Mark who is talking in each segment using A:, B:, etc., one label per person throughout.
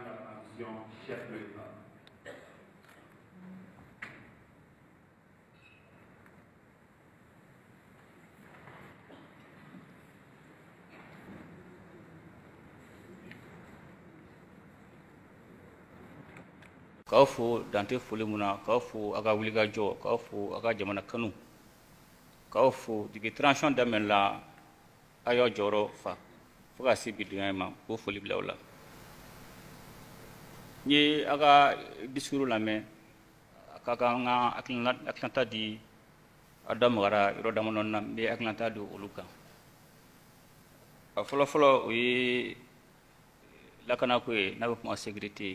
A: Madame la Commission, chef de l'État. k'aw fo dante foli mun na k'aw fo a ka wulikajɔ k'aw fo a ka jamana kanu k'aw fo digi transition daminɛ la a y'aw jɔyɔrɔ fa fo ka se bi dingɛ ma k'o foli bila aw la. ni ye a la me kaka a ka kan ka hakilina hakilinata di a da magara na n bɛ do di olu kan wi fɔlɔfɔlɔ o ye n'a ko kuma security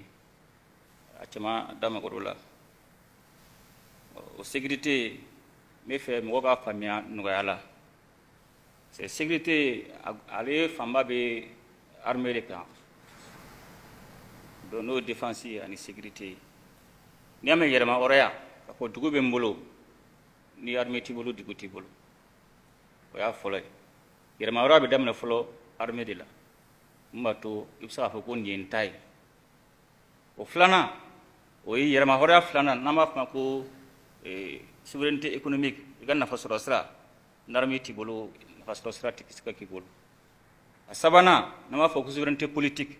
A: a caman ko magar'o la o security me fe fɛ mɔgɔ k'a no nɔgɔya la se security ale famba be armée kan dɔ n'o ye défense ye ani sécurité n'i y'a mɛn yɛrɛma hɔrɔnya k'a fɔ dugu bɛ n bolo ni armée t'i bolo dugu t'i bolo o y'a fɔlɔ ye yɛrɛma hɔrɔnya bɛ daminɛ fɔlɔ armée de la mun b'a to i bɛ se k'a fɔ ko nin ye n ta ye o filanan o ye yɛrɛma hɔrɔnya filanan n'an b'a fɔ ma ko e, souveraineté économique i ka nafasɔrɔ sira n'armée t'i bolo nafasɔrɔ sira tɛ se ka k'i bolo a sabanan n'an b'a fɔ ko souveraineté politique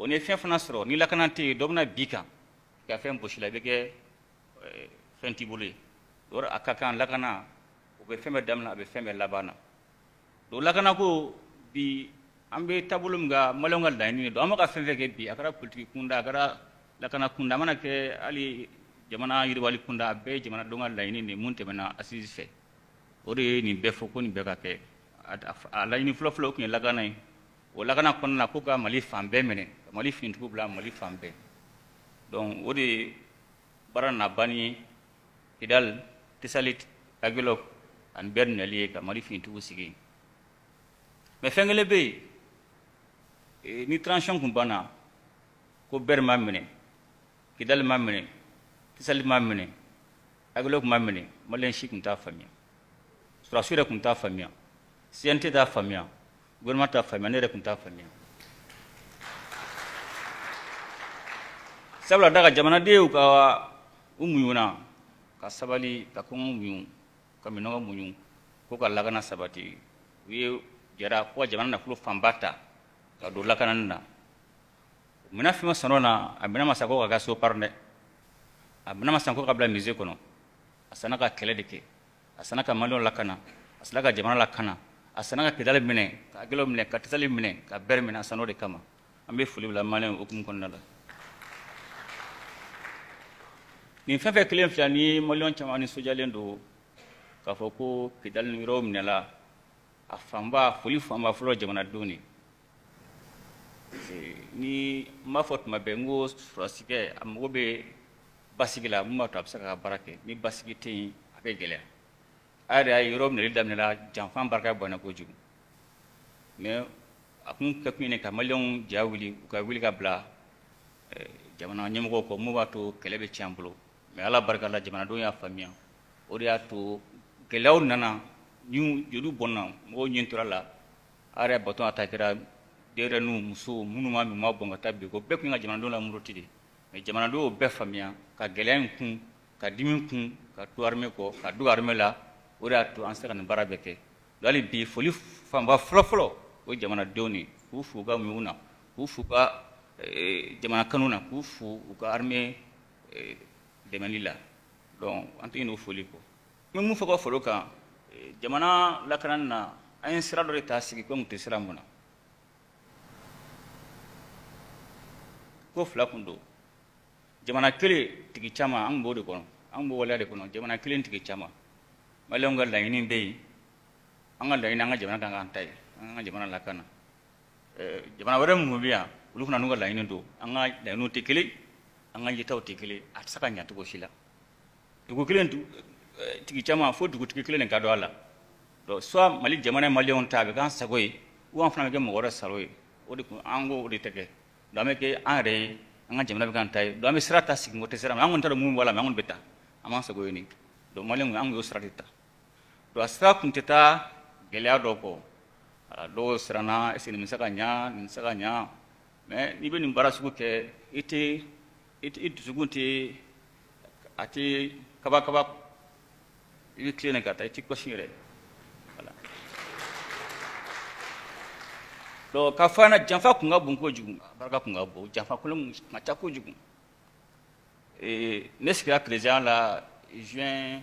A: o ni fɛn fana sɔrɔ ni lakana tɛ yen dɔ bɛna bi kan ka fɛn bosi la i bɛ kɛ fɛn t'i bolo ye yɔrɔ a ka kan lakana o bɛ fɛn bɛɛ daminɛ a bɛ fɛn bɛɛ laban na don lakanako bi an bɛ taabolo min ka maliyɛnw ka laɲini don an bɛ ka fɛn fɛn kɛ bi a kɛra politiki kunda a kɛra lakana kunda a mana kɛ hali jamana yiriwali kunda a bɛɛ ye jamanadenw ka laɲini de mun tɛmɛna asisi fɛ o de ye nin bɛɛ fɔ ko nin bɛɛ ka kɛ a laɲini fɔlɔfɔlɔ o tun ye lakana ye o lakana kɔnɔna na ko ka mali fan bɛɛ minɛ ka mali finitigiw bila mali fan bɛɛ donc o de baara nana ban ni kidal tesalit ani bɛɛ minɛli ye ka mali finitigiw sigi mais fɛn kelen bɛ ni transition kun banna ko bɛri ma minɛ kidali ma minɛ tisali ma minɛ agilok ma minɛ maliyɛn si tun t'a faamuya surasiw yɛrɛ tun t'a faamuya cnt t'a faamuya gouvernement t'a faamuya ne yɛrɛ kun t'a faamuya sabula da ka jamanadenw ka u muɲuna ka sabali ka kɔngɔ muɲu ka minɔgɔ muɲu ko ka lakana sabati wiye jara ko jamana na fanba fambata ka don lakanani na mina fima sanɔ na a mina ka gaso parne amina masako ka bla musée kono a sanna ka kɛlɛ de kɛ ka maliyɛnw lakana a ka jamana lakana a sanna ka kidali minɛ ka gɛlɛw minɛ ka tisali minɛ ka bɛrɛ minɛ a sann'o de kama an bɛ foli bila maliyɛnw hokumu kɔnɔna la nin fɛn fɛn kelen fila ni maliyɛn caman nisɔndiyalen don k'a fɔ ko kidali ni yɔrɔw minɛla a fanba foli fanba fɔlɔ jamanadenw de ni n b'a fɔ tuma bɛɛ n ko sɔrɔsikɛ a mago bɛ basigi la mun b'a to a bɛ se ka baara kɛ ni basigi tɛ yen a bɛ gɛlɛya a yɛrɛ y'a ye yɔrɔ minɛli daminɛla janfan barika bɔnna kojugu mɛ a kun kɛ kun ye ka maliyɛnw ja wuli u ka wuli ka bila jamana ɲɛmɔgɔw kɔ mun b'a to kɛlɛ bɛ tiɲɛ bolo mɛ ala barika la jamanadenw y'a faamuya o de y'a to gɛlɛyaw nana ni joliw bɔnna mɔgɔw ɲɛ tora la a yɛrɛ baton a ta kɛra denɲɛrɛninw musow minnu ma min ma bɔn ka taa bi ko bɛɛ kun ka jamanadenw la muruti de mɛ jamanadenw y'o bɛɛ faamuya ka gɛlɛya in kun ka dimi kun ka to kɔ ka la o de y'a to an sera ka nin baara bɛɛ kɛ hali bi foli fanba fɔlɔfɔlɔ o jamanadenw ne k'u fu u ka muɲu na k'u fu u ka eh, jamana kanu na k'u fu u ka armée eh, dɛmɛli la don an tɛ ɲinɛ o foli kɔ n bɛ mun fɔ ka foro kan eh, jamana lakanani na an ye sira dɔ de ta sigi ko n tɛ sira mun na ko fila kun don jamana kelen tigi caman an b'o de kɔnɔ an b'o waleya de kɔnɔ jamana kelen tigi caman malonga laɲini lain ini an ka laɲini an ka kan k'an ta ye jamana lakana jamana wɛrɛ minnu bɛ yan olu fana n'u ka laɲini don an ka anga tɛ kelen an ka yetaw tɛ tu a tɛ se ka tiki chama si la dugu tiki tigi caman ka mali jamana ye ta ga k'an sago an fana ga kɛ mɔgɔ wɛrɛ sago ye o de kun an k'o de tɛ kɛ donc an an ka k'an sira ta siginko ngote sira ma an t'a dɔn mun b'a la mɛ sira Don a sira kun tɛ taa gɛlɛya dɔ kɔ a dɔw siranna est nin bɛ se ka ɲa nin tɛ se ka ɲa mais n'i bɛ nin baara sugu kɛ i tɛ i dusukun tɛ a tɛ kabakaba i bɛ tilen de ka taa i t'i kɔsi yɛrɛ voilà donc k'a fɔ an ɲɛna janfa kun ka bon kojugu a barika kun ka bon janfa kolon kun ka ca kojugu ee ne sigira Kerezan la juin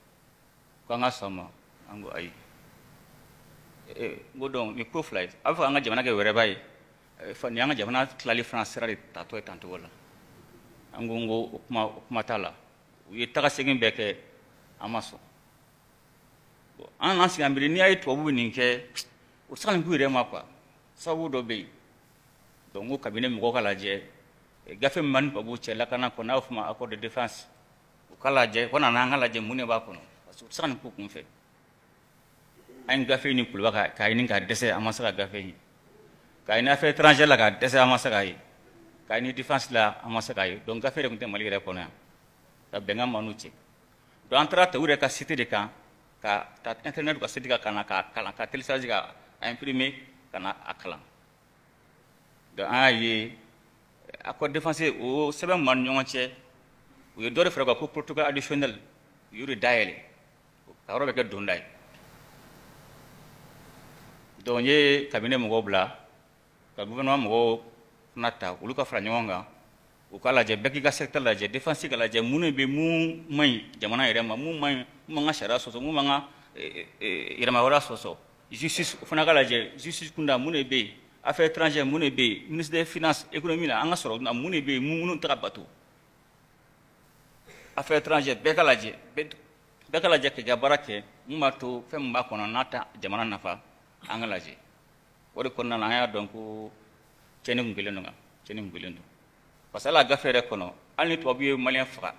A: ko an ka sɔn ma an ko ayi n ko dɔn nin jamana ke wɛrɛba bai eh, fa ni anga jamana tilali france sira tato e tanto wala angu ngo kuma kuma tala ye taka segin beke amaso bo an n'an sigi n'i ai ye tubabu bɛ o sala se re ma kwa sababu dɔ be yen donc n ko kabini mɔgɔw ka lajɛ gafe min b'an ni tubabuw lakana ko n'a bɛ f'o ma accord de défense u ka lajɛ u ka na n'an ka lajɛ b'a kɔnɔ san k'u kun fɛ a ye gafe ni kuluba ka k'a ni k'a dɛsɛ amasa ma se ka gafe ye k'a ɲini affaire étrangère la k'a dɛsɛ an ma se k'a ye k'a ɲini défense la an ma k'a donc gafe de tun mali yɛrɛ kɔnɔ yan ka bɛnkan ma n'u cɛ donc antra ka site de ka ka ta internet ka site ka na k'a kala ka télécharge ka imprimer ka na a kalan donc an y'a o sɛbɛn man b'an ci ɲɔgɔn cɛ u ko a yɔrɔ bɛ kɛ donda ye donc n ye kabine mɔgɔw bila ka gouvernement mɔgɔw fana ta olu ka fara ɲɔgɔn kan u k'a lajɛ bɛɛ k'i ka secteur lajɛ défense ka lajɛ mun de bɛ mun man ɲi jamana yɛrɛ ma mun man ɲi mun man ka sariya sɔsɔ mun man ka e, e, e, yɛrɛmawara sɔsɔ justice o fana ka lajɛ justice kunda mun de bɛ yen affaire étrangère mun de bɛ yen ministre des finances économie la an ka sɔrɔ mun de bɛ yen minnu tɛ ka bato affaire étrangère bɛɛ ka lajɛ bɛɛ bɛɛ ka lajɛ k'i ka baara kɛ mun b'a to fɛn min b'a kɔnɔ n'a ta jamana nafa an ka lajɛ o de kɔnɔna na an y'a dɔn ko tiɲɛni kun kelen don kan tiɲɛni kun kelen don parce que hali a gafe yɛrɛ kɔnɔ hali ni tubabu ye maliyɛn faga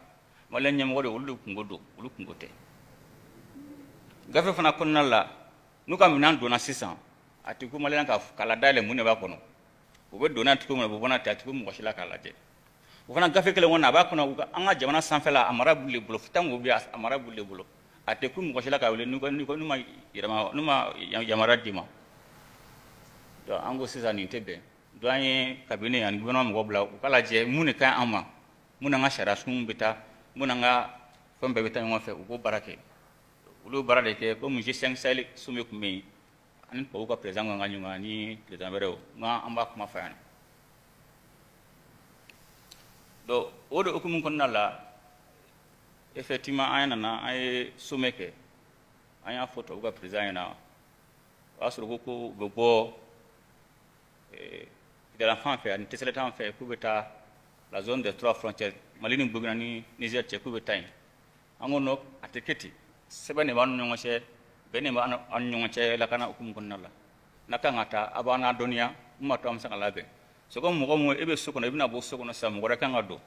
A: maliyɛn ɲɛmɔgɔ de olu de kungo don olu kungo tɛ gafe fana kɔnɔna la n'u ka minɛn donna sisan a ti ku maliyɛn ka kala dayɛlɛ mun de b'a kɔnɔ u bɛ donna cogo min na u bɛ bɔ n'a ye a ti ku mɔgɔ si la k'a lajɛ o fana gafe kelen kɔnɔ a b'a kɔnɔ an ka jamana sanfɛla a mara b'u le bolo tango bɛ a mara b'u le bolo a tɛ kun mɔgɔ si la ka wele n'u ma yɛlɛma n'u ma yamara d'i ma donc an ko sisan nin tɛ bɛn donc an ye kabini ani gouvernement mɔgɔ bila u ka lajɛ mun de ka ɲi an ma mun n'an ka sariya sun bɛ taa mun n'an ka fɛn bɛɛ bɛ taa ɲɔgɔn fɛ u k'o baara kɛ olu baara de kɛ komi G5 Sahel sommet kun bɛ yen ani tubabuw ka président kan ka ɲɔgɔn ani président wɛrɛw n k'an b'a kuma fɔ yan ɗo oɗo okumu konɗa la effectivement an nana an ye somɛ kɛ an y'a fɔ tubabu ka président ɲɛna o y'a sɔrɔ ko ko u e, bɛ bɔ kidala fɛ ani tesɛlɛ fɛ k'u bɛ taa la zone des trois frontières mali ni burukina ni niger cɛ k'u bɛ taa yen an ko nɔ a tɛ kɛ ten sɛbɛn de b'an ni ɲɔgɔn cɛ bɛn de b'an ni ɲɔgɔn cɛ lakana hukumu kɔnɔna la n'a kan ka taa a b'an n'a dɔnniya mun b'a to an bɛ se ka labɛn c'est mɔgɔ mun e bɛ so kɔnɔ i bɛna bɔ so kɔnɔ sisan mɔgɔ wɛrɛ kan ka don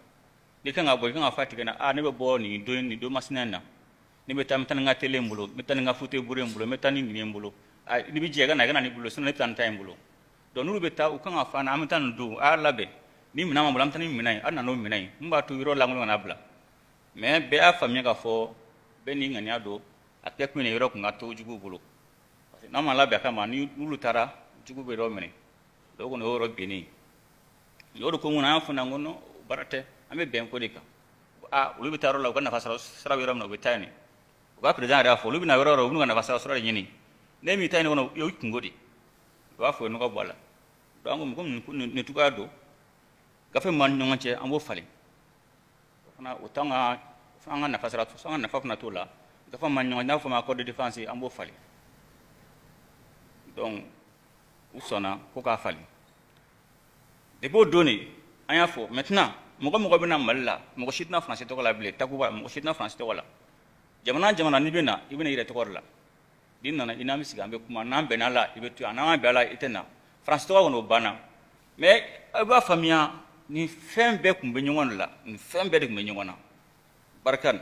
A: n'i kan ka bɔ i kan ka fɔ a tigi ɲɛna a ne bɛ bɔ nin don nin don masina in na ne bɛ taa n bɛ taa ni n ka tele n bolo n bɛ taa ni n ka fute buru in bolo n bɛ taa ni nin ye n bolo n'i bɛ jɛ i ka na i ka na nin bolo sinon ne bɛ taa nin ta in bolo donc n'olu bɛ taa u kan ka fɔ an na an bɛ taa nin don a y'a labɛn ni minɛn ma bolo an bɛ taa ni minɛn ye aw nana n'o minɛn ye mun b'a to yɔrɔ lankolon kana bila mais bɛɛ y'a faamuya k'a fɔ bɛɛ n'i ŋaniya don a kɛ kun ye yɔrɔ kun ka to juguw bolo parce que n'an ma labɛn a kama ni n'olu taara jugu bɛ yɔrɔ minɛ o kɔni o yɔrɔ binnen ye o de ko mun an fana kɔnɔ baara tɛ an bɛ bɛn ko de kan a olu bɛ taa yɔrɔ la u ka nafa sara sira yɔrɔ min na u bɛ taa yen de u ka perezan yɛrɛ y'a fɔ olu bɛ na yɔrɔ o yɔrɔ u bɛ n'u ka nafa sɔrɔ de ɲini ne min ta yen kɔnɔ o y'o kungo de u b'a fɔ o ye nɔgɔ bɔ a la donc komi nin nin cogoya don gafe min b'an ni ɲɔgɔn cɛ an b'o falen o fana o t'anw ka an ka nafa sira an ka nafa fana t'o la gafe min ɲɔgɔn cɛ n'a bɛ fɔ ma code de défense an b'o falen donc u sɔnna ko k'a falen i o don de an y'a fɔ maintenant mɔgɔ mɔgɔ bɛna mali la mɔgɔ si tɛna faransi tɔgɔ la bilen takuba mɔgɔ si tɛna faransi tɔgɔ la jamana jamana n'i bɛna i bɛna i yɛrɛ la n'i nana i n'an bɛ sigi an bɛ kuma n'an bɛnna la i bɛ to yan n'an la i tɛ na faransi tɔgɔ kɔni o banna mais i b'a faamuya nin fɛn bɛɛ tun bɛ ɲɔgɔn la nin fɛn bɛɛ de tun bɛ ɲɔgɔn na barikani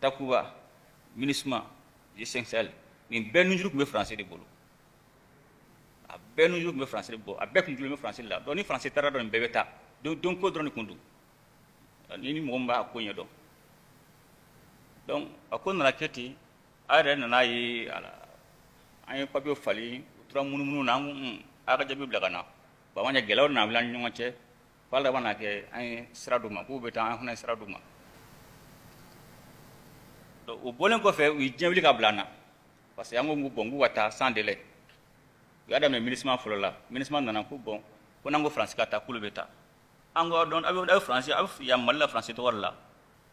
A: takuba minisma g nin bɛɛ nunjuru tun bɛ faransi de bolo bɛɛ n'u tun bɛ faransi bɔ a bɛɛ tun tulen bɛ faransi la dɔn ni faransi taara dɔrɔn bɛɛ bɛ taa don don ko dɔrɔn de kun don ni ni mɔgɔ min b'a ko ɲɛ donc a ko nana kɛ ten a yɛrɛ nana ye a an ye papiyew falen u tora munumunu na an ko un a ka jaabi bila ka na bon a ma ɲɛ gɛlɛyaw nana wuli an ni ɲɔgɔn cɛ ko ala laban na kɛ an ye sira d'u ma k'u bɛ taa an fana ye sira d'u ma donc o bɔlen kɔfɛ u ye diɲɛ wuli ka bila an na parce que an ko n k'u ka taa sans délai u y'a daminɛ minisima fɔlɔ la minisima nana ko bɔn ko n'an ko faransi ka taa k'olu bɛ taa an ko dɔn a bɛ faransi a bɛ yan mali la faransi tɔgɔ de la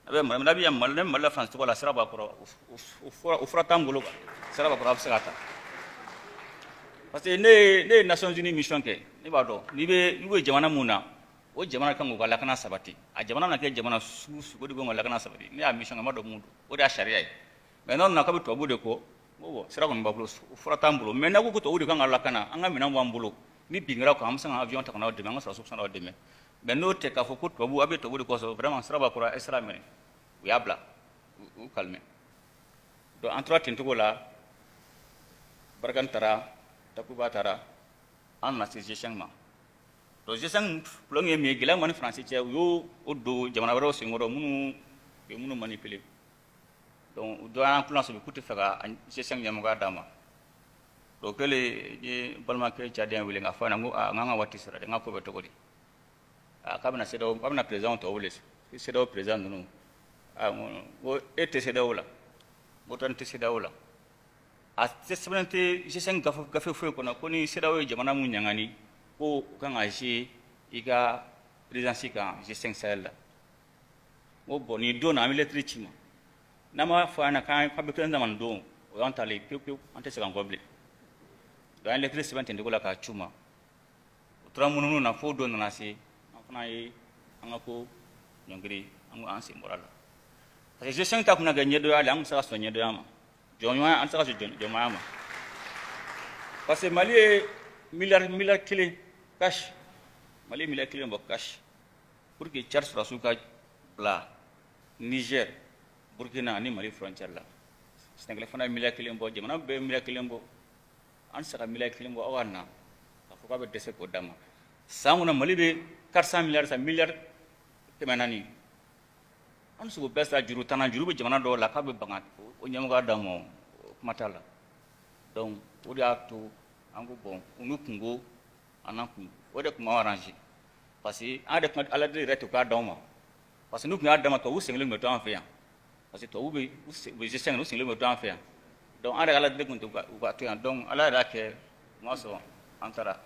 A: a bɛ mali n'a bɛ yan mali n'a mali la faransi tɔgɔ la sira b'a kɔrɔ o fura t'an bolo sira b'a kɔrɔ a bɛ se ka taa parce que ne ye ne ye nations unies mission kɛ ne b'a dɔn n'i bɛ n'u bɛ jamana mun na o jamana kan k'u ka lakana sabati a jamana na kɛ jamana sugu sugu de kan ka lakana sabati ne y'a mission kɛ n ma dɔn mun don o de y'a sariya ye mɛ n'aw nana k'a bɛ tubabu de kɔ sira kɔni b'a bolo fura t'an mena mɛ n'a ko ko lakana anga mena minɛn ni bingira kwa an bɛ se ka avion ta ka n'aw dɛmɛ an ka sɔrɔ n'aw dɛmɛ mɛ n'o tɛ k'a fɔ ko tubabu a bɛ tubabu de sira b'a kɔrɔ an takuba tara an nana ma do g5 problème gila mani fransi gɛlɛya min b'ani jamana singoro munu donc dɔ an kulan sɔrɔ k'u tɛ fɛ ka sɛsɛn ɲɛmɔgɔya d'a ma o kɛlen n ye balimakɛ cadiyɛn wele k'a a ɲɛna n ko sera dɛ n ko bɛ cogo di aa k'a bɛna CEDEAO k'a bɛna président tɔw wele CEDEAO président ninnu aa n ko e tɛ CEDEAO la a tɛ sɛbɛn tɛ G5 gafe gafe foyi kɔnɔ ko jamana mu ɲangani ko u kan ka jouer i ka kan G5 Sahel la n na an bɛ lɛtiri n'an b'a fɔ a ɲɛna k'an papiye dama nin don o y'an talen pewu pewu an tɛ se k'an kɔ bilen an ye lɛtiri sɛbɛn ten la k'a ma o tora munumunu na fo nana se an fana ye an ka ko ɲɔngiri an ko an sen bɔra la parce que g ta kun na kɛ ɲɛdɔnya la an kun se ka sɔn ɲɛdɔnya ma jɔnɲɔgɔnya an tɛ se ka sɔn jɔnɲɔgɔnya ma parce que Mali ye miliyari miliyari kelen cash Mali ye miliyari kelen bɔ cash pour que Tchad sɔrɔdasiw ka bila Niger burkina ani mali frontière la sénégal fana ye miliya kelen jamana be miliya kelen bɔ an saka miliya kelen bɔ aw ka na k'a k'o dama ma mali be 400 milliard sa milliard kɛmɛ naani an bɛ se k'o juru tana juru be jamana do la k'a be ban o nyam d'an ma o la donc o de y'a to an ko kungo an o de tun arrangé parce que an ala deli yɛrɛ k'a parce que nous tun y'a d'an ma tubabu sɛgɛnlen to an parce que tubabu bɛ u bɛ gestion u sigilen bɛ to an fɛ yan donc an yɛrɛ ka latigɛ tun tɛ u ka to yan donc ala yɛrɛ y'a kɛ o ma sɔn an taara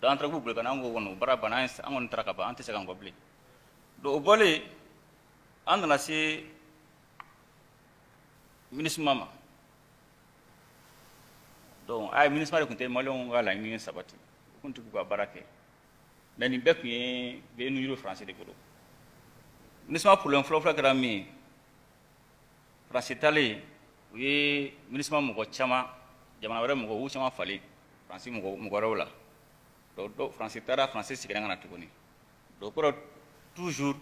A: donc an taara k'u bolo ka na an ko kɔni o baara banna an kɔni taara ka ban an tɛ se ka kɔ bilen donc o bɔlen an nana se minisima ma donc a minisima de tun tɛ maliyɛnw ka laɲini sabati u tun tɛ k'u ka baara kɛ mais nin bɛɛ tun ye bɛ nuyuru faransi de bolo minisima problème fɔlɔfɔlɔ kɛra min ye faransi u ye minisima mɔgɔ caman jamana wɛrɛ mɔgɔ u caman fali faransi mɔgɔ wɛrɛw la dɔ faransi taara faransi sigira ka na tuguni o kɔrɔ toujours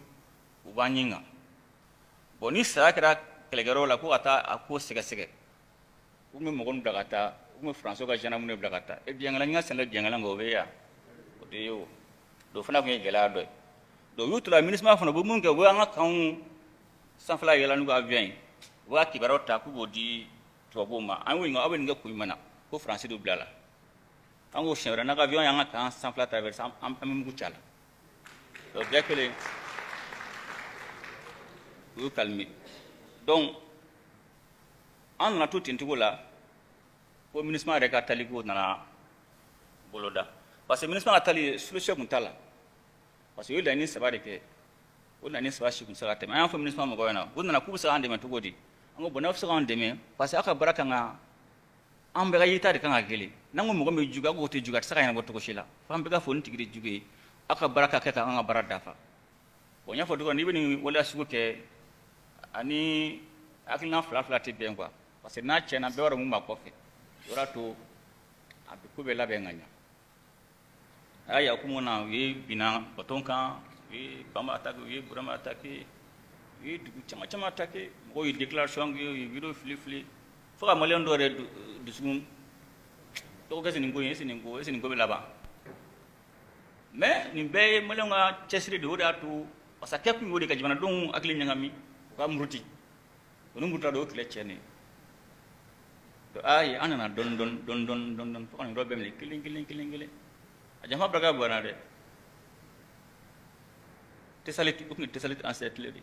A: u b'an ɲi kan bon ni saya kɛra kɛlɛkɛyɔrɔ la ko ka taa a ko sɛgɛsɛgɛ u tun bɛ mɔgɔ nu bila ka taa u tun bɛ ka bila ka taa e biɲɛkɛla n ka sɛnɛ biɲɛkɛla kan o bɛ yan o tɛ ye o fana tun ye gɛlɛya dɔ ye donc u y'u minisima fana u bɛ mun kɛ u bɛ an ka kanw sanfɛla yɛlɛ n'u ka avion ye wa ka kibaruyaw ta k'u b'o di tubabuw ma an y'o ɲininka aw bɛ nin kɛ ko france do blala la an k'o siɲɛ n'a ka vion y'an ka kan san fila traverse am am mugu ci a la donc bɛɛ donc an na to ten la ko ministre yɛrɛ ka taliko na boloda parce que ministre ka tali solution kun t'a parce que u ye sabare ke de kɛ o laɲini kun tɛ se an y'a fɔ minisima mɔgɔw ɲɛna u na k'u bɛ se k'an dɛmɛ n ko bɔn n'aw bɛ se k'anw dɛmɛ parce que aw ka baara kan an bɛɛ ka yirita de kan ka gɛlɛn n'an e ko mɔgɔ min bɛ jugu aw k'o tɛ jugu a tɛ se ka ɲɛnabɔ cogo si la fo bɛɛ ka fɔ nin tigi de jugu ye aw ka baara ka kɛ k'an ka baara dafa bon n y'a fɔ cogo n'i bɛ nin waleya sugu kɛ ani hakilina fila fila tɛ bɛn kuwa parce que n'a tiɲɛna bɛɛ b'a dɔn mun b'a kɔfɛ o de y'a to a bɛ ko bɛɛ labɛn ka ɲa a y'a yakumu na u ye binna baton kan u ye banba atake u ye burama atake u ye dugu caman caman ta kɛ mɔgɔw ye déclaration kɛ u ye vidéo fili fili fo ka maliyɛn dɔ yɛrɛ dusukun dɔgɔkɛ sɛ nin ko ye est ce nin ko est ce nin ko bɛ laban mais nin bɛɛ ye maliyɛnw ka cɛsiri de o de y'a to masakɛ kun y'o de ka jamanadenw hakili ɲagami u ka muruti o ni do o kɛlɛ to donc ayi an nana don don don don don don, fo ka nin yɔrɔ bɛɛ minɛ kelen kelen kelen kelen a jama baraka bonyana dɛ tesalit o tun ye tesalite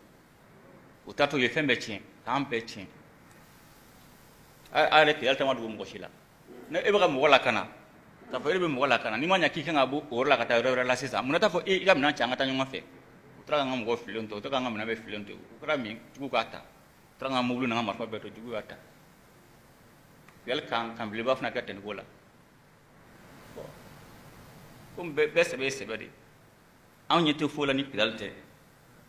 A: u taat'u ye fɛn bɛɛ tiɲɛ k'an bɛɛ tiɲɛ a yɛrɛ kiyali tama dogo mɔgɔ si la ne e bɛ ka mɔgɔ lakana k'a fɔ e bɛ mɔgɔ lakana n'i ma ɲa k'i kan ka bɔ o yɔrɔ la ka taa yɔrɔ wɛrɛ la sisan munna t'a fɔ i ka minɛn cɛ an ka taa ɲɔgɔn fɛ u taara k'an ka mɔgɔ fililen to u taara k'an ka minɛn bɛɛ fililen to u kɛra min jugu k'a ta u taara k'an ka mobili n'an ka marifa bɛɛ to jugu y'a ta yali kan kan belebeleba fana kɛ tɛnɛko la komi bɛɛ sɛbɛ ye sɛbɛ de anw ɲɛ tɛ foyi la ni kidali tɛ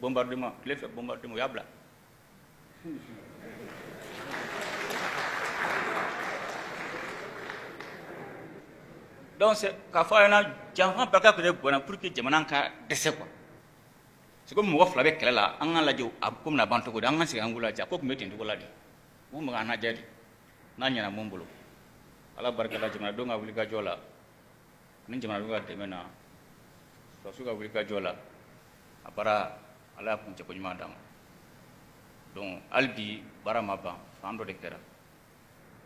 A: bombardement, cliff bombardement yabla. Donc k'a fɔ a ɲɛna janfa barika kun de bonyana pour que jamana ka dɛsɛ quoi c'est comme moi, fila bɛ kɛlɛ la an ka lajɛ a ko bɛna ban cogo di an ka segin an k'u lajɛ a ko tun bɛ ten cogo la de u kun bɛ k'an lajɛ ala y'a kun cɛ koɲuman d'a ma donc hali bi baara ma ban fan dɔ de kɛra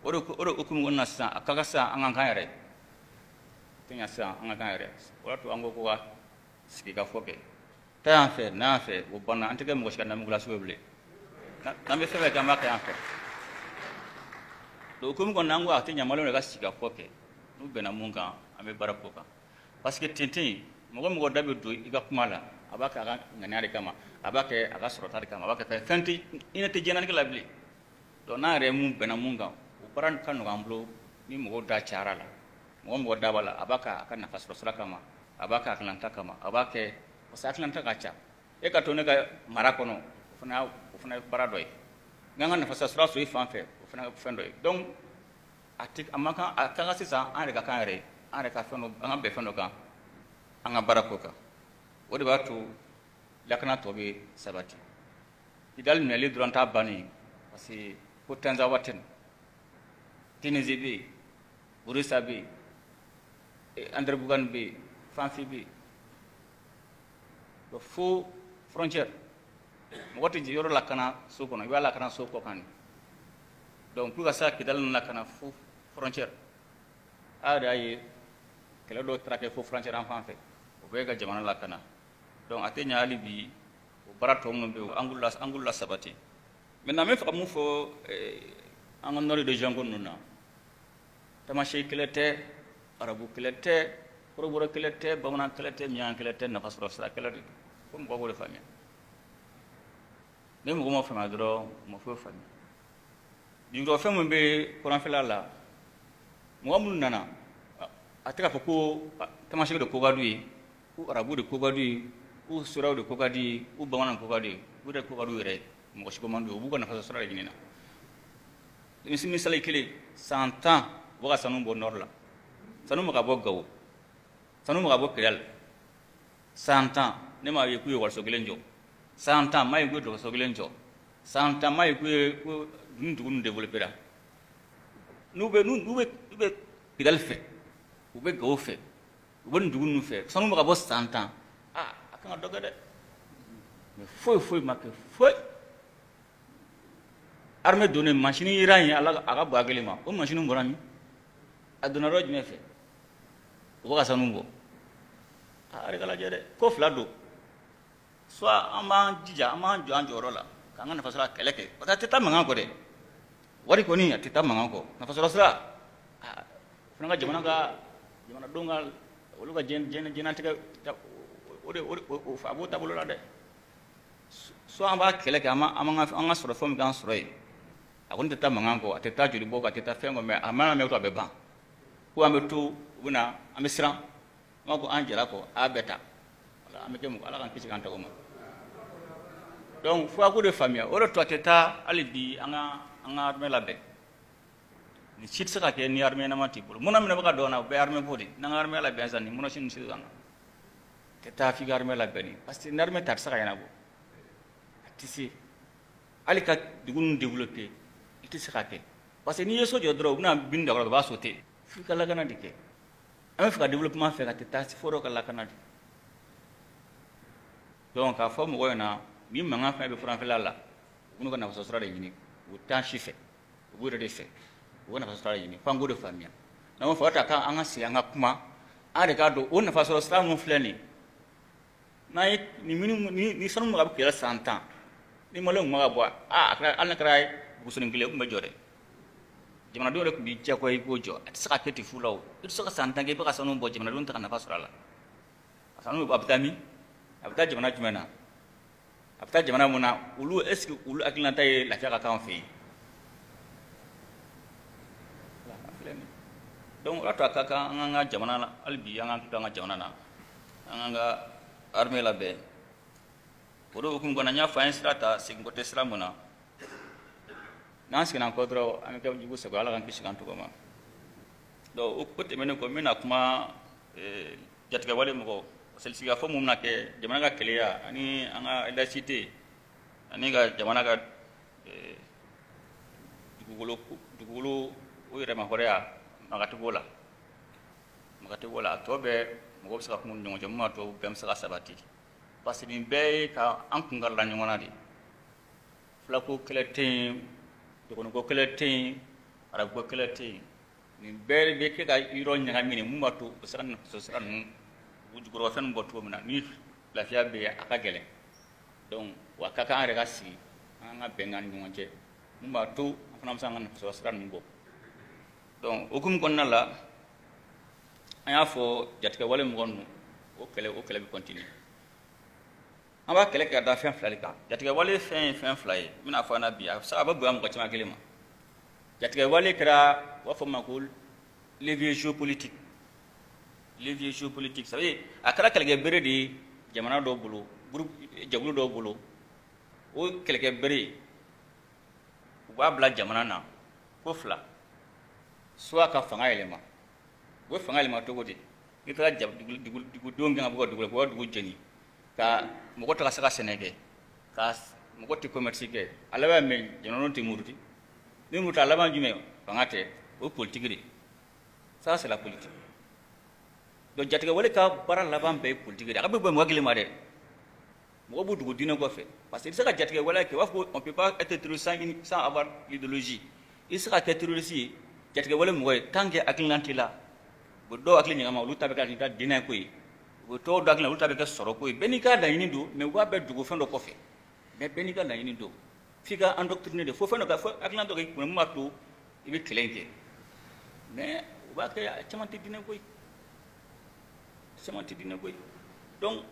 A: o de o de hokumu kɔnɔna sisan a ka kan sisan an ka kan yɛrɛ tɛ sisan an ka kan yɛrɛ o de to an ko ko ka sigi ka fɔ kɛ ta y'an fɛ n'a y'an fɛ o banna an tɛ kɛ mɔgɔ si ka namugulaso ye bilen n'an bɛ fɛn fɛn kɛ an b'a kɛ an fɛ donc hokumu kɔnɔna an ko a tɛ ɲamalenw de ka sigi ka fɔ kɛ n'u bɛnna mun kan an bɛ baara k'o kan parce que tenten mɔgɔ mɔgɔ da bɛ don i ka kuma la a b'a kɛ a ka ŋaniya de kama a b'a kɛ a ka sɔrɔta de kama a b'a kɛ fɛn fɛn tɛ i tɛ jɛnatigɛ la bilen donc n'an yɛrɛ mun bɛnna mun kan o baara ka nɔgɔ an bolo ni mɔgɔw da cayara la mɔgɔ mɔgɔ da b'a la a b'a kɛ a ka nafa sɔrɔ sira kama a b'a kɛ a hakilanta kama a b'a kɛ parce que hakilanta ka ca e ka to ne ka mara kɔnɔ o fana o fana ye baara dɔ ye n ka nafa sɔrɔ sɔrɔ i fan fɛ o fana ye fɛn dɔ ye donc a ti a man kan a ka kan sisan an yɛrɛ ka kan yɛrɛ an yɛrɛ ka fɛn dɔ an ka bɛn fɛn dɔ kan an ka baara ko kan o de b'a to lakana tɔ bɛ sabati idali minɛli dɔrɔn t'a bannen parce que ko tanzawa tɛ na tinizi burisa bɛ andrebugan andrɛbugani bɛ yen fanfi bɛ yen fo frontière mɔgɔ tɛ jigin yɔrɔ lakana so kɔnɔ i b'a lakana so kɔ kan de donc pour ka se ka kidali ninnu lakana fo frontière a yɛrɛ y'a ye kɛlɛ dɔw taara kɛ fo frontière an fan fɛ o bɛɛ ka jamana lakana donc a tɛ ɲa hali bi o baara tɔ minnu bɛ an k'olu lasabati maintenant n bɛ fɛ ka mun fɔ an ka nɔri region ko ninnu na tamasɛn kɛlɛ tɛ arabu kɛlɛ tɛ kɔrɔbɔrɔ kɛlɛ tɛ bamanan kɛlɛ tɛ miɲan kɛlɛ tɛ nafa sira kɛlɛ de ko mɔgɔ b'o de faamuya ni mɔgɔ ma faamuya dɔrɔn u foyi faamuya jugukɔrɔfɛn min bɛ kɔrɔnfɛla la mɔgɔ minnu nana a tɛ k'a fɔ ko tamasɛn de ko ka d'u ye ko arabu de ko ka d'u ye u s u r a u de k u ka di u bamanan k u ka di u yɛrɛ k u ka di u y ɛ r e m o g ɔ si ko man di u b'u ka n a k a sɔrɔ a la ɲ i n i na misali i i m s a k i l e san tan bɛ ka sanu b o n o r la sanu m a g a b o gawo sanu m a g a b o k i a l san tan ne m'a ye k'u ye w a r s o kelen j o san tan m'a ye k'u ye w a g s o kelen j o san tan m'a ye k'u ye ko nin dugu n d n n u d e v e l e p e r a n'u b e n'u n u b e n'u b e kidali fɛ u b e gawo fɛ u b e n u n dugu n i n u f e sanu m a g a b o san tan kan ada foy foy foy make foy armée donné machine iran ye ala aga bagelima. ma o machine mo rami aduna roj me fe wo ga sanu bɔ ari kala jere ko fila don soit jija amma jo jɔ an jɔyɔrɔ la k'an ka fasra kɛlɛ kɛ parce tita manga ko de wari ko ni wari tita manga ko na fasra kɔ fana ka jamana dongal jamanadenw ka jena jena jɛnnatigɛ o de o a b'o taabolo la dɛ so an b'a kɛlɛ kɛ an ma an ka an ka sɔrɔ fɛn min k'an sɔrɔ yen a kɔni tɛ taa mankan kɔ a tɛ taa joli bɔ kɔ a tɛ taa fɛn kɔ mɛ a mana mɛn to a bɛ ban ko an bɛ to u bɛ na an bɛ siran an b'a fɔ an jɛra kɔ a bɛɛ ta wala an bɛ kɛ mɔgɔ ala k'an kisi k'an tɔgɔ ma donc fo a k'o de faamuya o de tɛ taa hali bi an ka an ka labɛn nin si tɛ se ka kɛ ni armée ɲɛnama t'i bolo munna minɛ bɛ ka bodi. na o bɛɛ armée ko de n'an ka labɛn sisan nin munna si ninnu si tɛ tɛ taa f'i ka armée parce que ni ta a tɛ se ka ɲɛnabɔ a tɛ hali ka dugu ninnu i tɛ se ka kɛ parce que n'i ye so jɔ dɔrɔn u bɛna bin dagala u b'a sauter f'i ka lakana de kɛ an bɛ fɛ ka développement fɛ ka tɛ taa fo ka lakana de donc k'a fɔ mɔgɔ ɲɛna ni mankan fɛn bɛ furanfɛla la u bɛ ka nafasɔrɔsira de ɲini u t'an si fɛ u b'u yɛrɛ de fɛ u ka nafasɔrɔsira de ɲini f'an de faamuya n'an b'a fɔ a ka segin an ka kuma an yɛrɛ k'a dɔn o nafasɔrɔsira min filɛ nin n'a ye ni minnu ni ni sanu min ka kɛlɛ san tan ni maliyɛnw kun ma ka bɔ a a kɛra hali n'a kɛra busonin kelen o tun bɛ jɔ dɛ jamanadenw yɛrɛ tun b'i diyagoya i k'o jɔ a tɛ se ka kɛ ten fu la o i tɛ se ka san tan kɛ i bɛ ka sanu bɔ jamanadenw tɛ ka nafa sɔrɔ a la a sanu a bɛ taa min a bɛ taa jamana jumɛn na a bɛ taa jamana mun na olu est ce que olu hakilinata ye lafiya ka k'an fɛ yen donc o y'a to a ka kan an k'an ka jamana hali bi an k'an to an ka jamana na an ka armée be o do hukumu kɔnɔ n y'a fɔ an ye sira ta seginko tɛ sira mun na n'an seginna an kɔ dɔrɔn an bɛ kɛ jugu sago ala k'an kisi k'an tɔgɔ ma donc o ko tɛmɛnen kɔ n bɛna kuma e, jatigɛwale mɔgɔw selisigikafɔ mun bɛna kɛ jamana ka kɛlɛya ani an ka laïcité ani ka jamana ka e, dugukolo dugukolo o yɛrɛmahɔrɔya magati b'o la magati b'o la a tɔ bɛɛ mɔgɔ bɛ se ka kuma ni ɲɔgɔn cɛ mun b'a to bɛɛ bɛ se ka sabati parce que nin bɛɛ ye ka an kun karila ɲɔgɔn na de filako kɛlɛ tɛ yen dɔgɔniko kɛlɛ tɛ yen arabuko kɛlɛ tɛ yen nin bɛɛ bɛ kɛ ka yɔrɔ ɲagami ne mun b'a to o sira o sira ninnu u jukɔrɔ fɛn ninnu bɔ cogo min na ni lafiya bɛ yen a ka gɛlɛn donc wa ka kan an yɛrɛ ka sigi an ka bɛnkan ni ɲɔgɔn cɛ mun b'a to an fana bɛ se an ka nafasɔrɔ sira ninnu bɔ donc o kɔnɔna la an y'a fɔ jatigɛ wale mɔgɔ nu o kɛlɛ o kɛlɛ bi kɔntini an b'a kɛlɛ kɛ ka da fɛn fila le kan jatigɛ wale fɛn ye fɛn fila ye n bena fɔ ana bi a a bɛ bonya mɔgɔ caman kelen ma jatigɛ wale kɛra u b'a fɔ ma ko levier géopolitique levier géopolitique ça veut dire a kɛra kɛlɛkɛ bere de jamana dɔ bolo groupe jɛkulu dɔw bolo o kɛlɛkɛ bere u b'a bila jamana na ko fila soit ka fanga yɛlɛma o fanga yɛlɛma cogo di n'i taara jabu dugudenw gɛn ka bɔ ka dugu la ka dugu jeni ka mɔgɔ taga se ka sɛnɛ kɛ ka mɔgɔ tɛ commerce kɛ a laban mɛ jamanadenw tɛ muruti ni muruta a laban jumɛn fanga tɛ o ye politique de ça c'est la politique donc jatigɛwale ka baara laban bɛɛ ye politique de a ka bɛ bɛn mɔgɔ kelen ma dɛ mɔgɔ b'u dugu diinɛ kɔfɛ parce que i bɛ se ka kɛ u b'a fɔ ko on peut pas être terroriste sans, sans avoir l'idéologie i bɛ se ka kɛ terroriste ye jatigɛwale mɔgɔ ye tant que hakilina t'i la u bɛ dɔw hakili ɲagama olu ta bɛ kɛ hakilita dinɛ ko ye bo bɛ tɔw dɔ hakili olu ta bɛ kɛ sɔrɔ ko ye bɛɛ n'i ka laɲini don mɛ u b'a bɛɛ dogo fɛn dɔ kɔfɛ mɛ bɛɛ n'i ka laɲini don f'i ka endoctriner de fo fɛn dɔ ka fɔ hakilina dɔ k'i kunna min b'a to i bɛ kɛlɛ in kɛ mɛ u b'a kɛ a caman tɛ dinɛ ko ye a caman tɛ dinɛ ko ye donc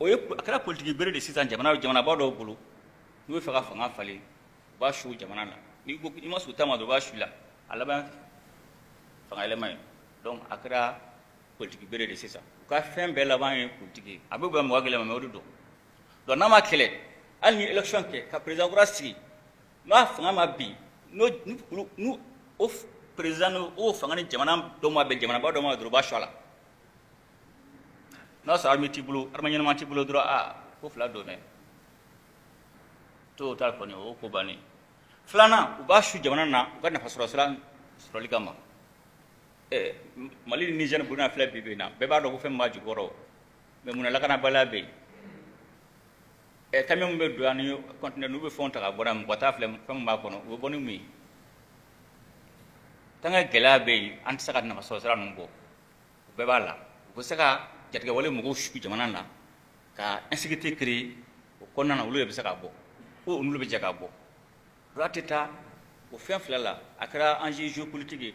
A: o ye a kɛra politiki bere de sisan jamana jamanaba dɔw bolo n'u bɛ fɛ ka fanga falen u b'a su jamana na n'i ko i ma su ta ma dɔrɔn u b'a su la a laban fanga yɛlɛma ye donc a kɛra politiki bere de sisan u ka fɛn bɛɛ laban ye politiki a bɛ bonya mɔgɔ gɛlɛma mɛ o de don donc n'a ma kɛlɛ hali ni élection kɛ ka président kura sigi n'a fanga ma bin n'u o président n'o fanga ni jamana dɔ ma bɛn jamanaba dɔ ma dɔrɔn u b'a su a la n'a sɔrɔ arme t'i bolo arme ɲɛnama t'i bolo dɔrɔn aa ko fila don dɛ to t'a kɔni o ko bannen filanan u b'a su jamana na u ka nafasɔrɔsira sɔrɔli kama Eh, mali ni nizɛri burukina filɛ bi bi na bɛɛ b'a dɔn ko fɛn min b'a jukɔrɔ mɛ munna lakanabaliya bɛ yen eh, kamiyɔn min bɛ don ani kɔntinɛ n'u bɛ fɛnw ta ka bɔ n'a mɔgɔ t'a filɛ fɛn min b'a kɔnɔ o bɛ bɔ ni mun ye tanga gɛlɛya bɛ yen an tɛ se ka nafasɔrɔ sira ninnu bɔ o bɛɛ b'a la u bɛ se ka jatigɛwale mɔgɔw su jamana na ka insécurité créer o kɔnɔna na olu de bɛ se ka bɔ ko olu bɛ jɛ ka bɔ loi tɛ taa o fɛn fila la a kɛra enjeu géopolitique ye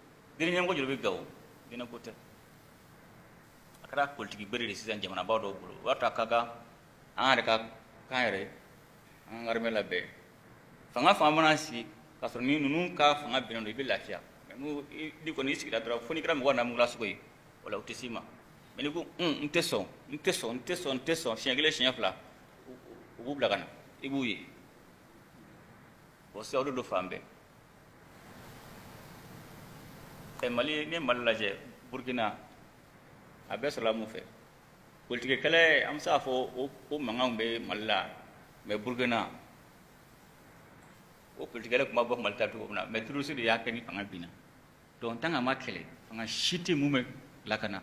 A: dina hen gojol ɓe gaw dina gotel a kata politique beride sisan jamana baw dɔw bolo warta kaga an yɛrɛ ka kan yɛrɛ an be labɛn fanga fanga mana si k'a sɔrɔ ni nunu ka fanga bɛnnen don i bɛ lafiya mɛ n'u n'i kɔni i sigira dɔrɔn fo n'i kɛra mɔgɔ namugula sogo ye o la u tɛ s'i ma mɛ n'i ko um n tɛ sɔn n tɛ sɔn n tɛ sɔn n tɛ sɔn siɲɛ kelen siɲɛ fila u b'u bila ka na i b'u ye o sira o mali ni mali laje burukina a bɛɛ sɔrɔla mun fɛ politikɛkɛlɛ an bɛ se k'a fɔ o o mankanw bɛ mali la mɛ burukina o politikɛlɛ tun b'a bɔ mali ta cogo min na mɛ turusi de y'a kɛ ni fanga binna donc tant que a ma kɛlɛ fanga si tɛ mun bɛ lakana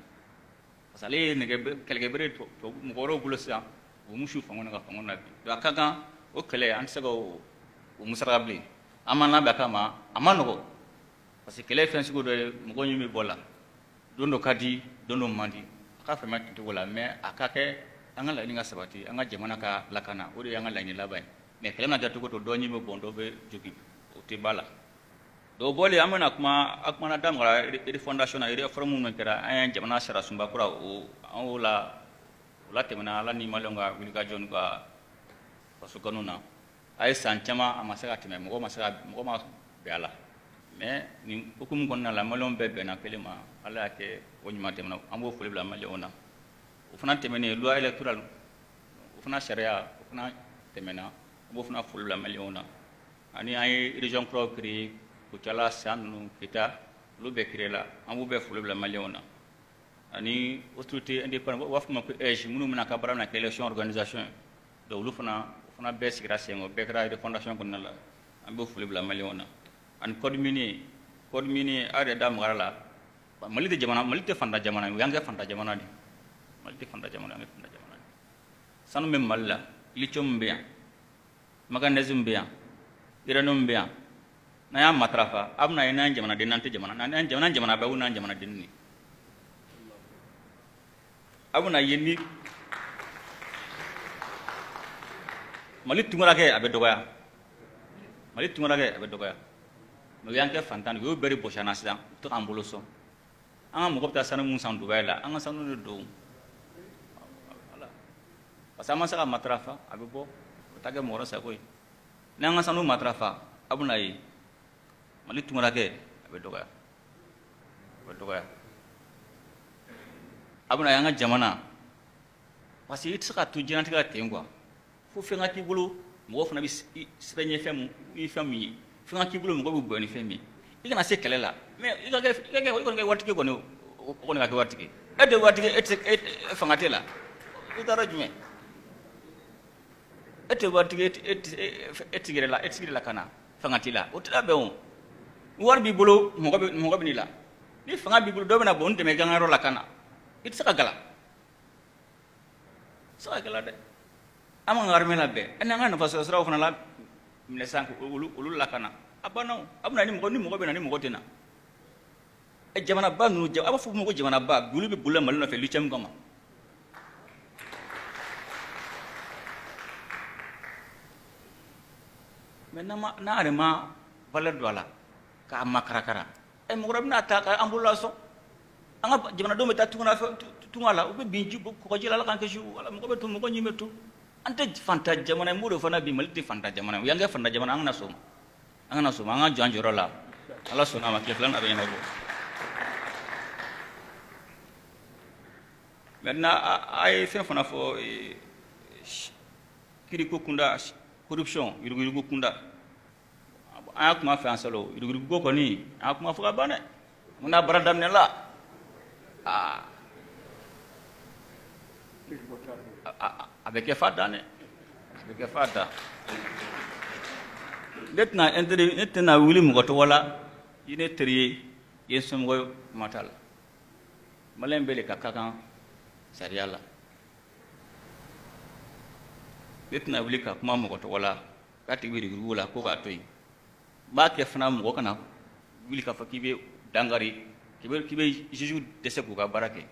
A: parce que ale ye nɛgɛ kɛlɛkɛbere tubabu mɔgɔ wɛrɛw bolo sisan o na ka na bi donc a ka kan o kɛlɛ an tɛ se ka o musaka bilen an ma labɛn a kama a ma nɔgɔn parce que kɛlɛ ye fɛn sugu euh, dɔ ye mɔgɔ min bɛ bɔ la don dɔ ka di don dɔ man di a ka fɛmɛ ten cogo la mɛ a ka kɛ an ka laɲini ka sabati an ka jamana ka lakana o de y'an ka laɲini laban ye mɛ kɛlɛ mana ja cogo o cogo dɔ ɲɛ bɛ bɔn dɔ bɛ jogin o tɛ ba la donc bɔlen an bɛna kuma a kumana da refondation na réforme minnu kɛra an y'an jamana sara sunba kura o an y'o la o la tɛmɛna ala ni maliyɛnw ka wulikajɔ n'u ka faso kanu na a ye san caman a ma se ka tɛmɛ mɔgɔ ma se ka mɔgɔ ma bɛn a la mais nin hukumu kɔnɔna la maliyɛnw bɛɛ bɛnna kelen ma ala y'a kɛ o ɲuman tɛmɛna an b'o foli bila maliyɛnw na o fana tɛmɛnen loi électorale o fana sariya o fana tɛmɛna an b'o fana foli bila maliyɛnw na ani an ye région kuraw créé kucala san ninnu kita olu bɛɛ créé la an b'u bɛɛ foli bila maliyɛnw na ani autorité indépendante u b'a fɔ ma ko ege minnu bɛna ka baara bɛna kɛ élection organisation donc olu fana o fana bɛɛ sigira sen kɔ bɛɛ kɛra refondation kɔnɔna la an b'o foli bila maliyɛnw na an kodmini kodmini are dam garala malite jamana malite fanda jamana yanga fanda jamana ni malite fanda jamana zaman fanda jamana ni sanu mem malla lichom maka magandazum beya iranum beya na ya matrafa abna ina jamana din nanti jamana na ina jamana jamana ba una jamana din ni abuna yini malit tumara ke abe dogaya mali tumara ke abe dogaya mɛ yang y'an fantan de u y'o bɛɛ de bɔsi sisan to k'an bolo sɔn an ka mɔgɔ bɛ taa sanu mun san dubayi la an ka sanu de don parce que an ma se ka matarafa a bɛ bɔ o ta kɛ mɔgɔ wɛrɛ sago ye n'an ka sanu matarafa a bɛ na ye mali tunkarakɛ a bɛ dɔgɔya a bɛ dɔgɔya a bɛ na ye an ka jamana parce que i tɛ se ka to diɲɛnatigɛ la ten quoi fo fɛn ka k'i bolo mɔgɔ fana bɛ siran ɲɛ mun fɛn k'i bolo mɔgɔ bɛ bonya ni fɛn min ye i kana se kɛlɛ la mɛ i ka kɛ i ka kɛ i kɔni kɛ waritigi kɔni o kɔni ka kɛ waritigi e de waritigi e tɛ e fanga t'e la i taara jumɛn e tɛ waritigi e tɛ e tɛ yɛrɛ la e tɛ yɛrɛ la ka na fanga t'i la o tɛ labɛn o wari b'i bolo mɔgɔ bɛ mɔgɔ bɛ n'i la ni fanga b'i bolo dɔ bɛ na bɔ n dɛmɛ i yɔrɔ la ka na i tɛ se ka gala i tɛ se ka gala dɛ an b'an ka armée labɛn an n'an ka fana labɛn minɛ sisan olu olu lakana a banna o a bɛna ni mɔgɔ ni mɔgɔ bɛ na ni mɔgɔ tɛ na ɛ jamanaba ninnu a b'a fɔ min ma ko jamanaba joli bɛ bolila mali nɔfɛ litiyɛmu kama mɛ n'an ma n'an yɛrɛ ma valeur don a la k'a makarakara ɛ mɔgɔ wɛrɛ bɛna ta k'an bolo lasɔn an ka jamanadenw bɛ taa tunga la tunga la u bɛ bin ji kɔkɔji la ala k'an kisi ala mɔgɔ bɛ to mɔgɔ ɲi bɛ to. ante fanta jamana mudo fana bi maliti fanta jamana yanga fanta jamana angna sum angna sum anga janjoro jorola ala suna ma kiflan abe ina menna ay fen fana fo eh, kiri ko kunda corruption yurugu yurugu kunda ay akuma fa ansalo salo yurugu ko kɔni akuma kuma fɔ ka ban ne la ah, ah, ah, ah. Abekefata, ne? Abekefata. Ne tɛna intérêt ne tɛna wuli mɔgɔ tɔgɔ la i ne teri ye i ye somɔgɔ kuma t'a la maliyɛn bɛɛ de ka ka kan sariya la ne tɛna wuli ka kuma mɔgɔ tɔgɔ la k'a tigi bɛ yurugu la ko k'a to yen n b'a kɛ fana mɔgɔ kana wuli k'a fɔ k'i bɛ dankari k'i bɛ k'i bɛ juge dɛsɛ k'u ka baara kɛ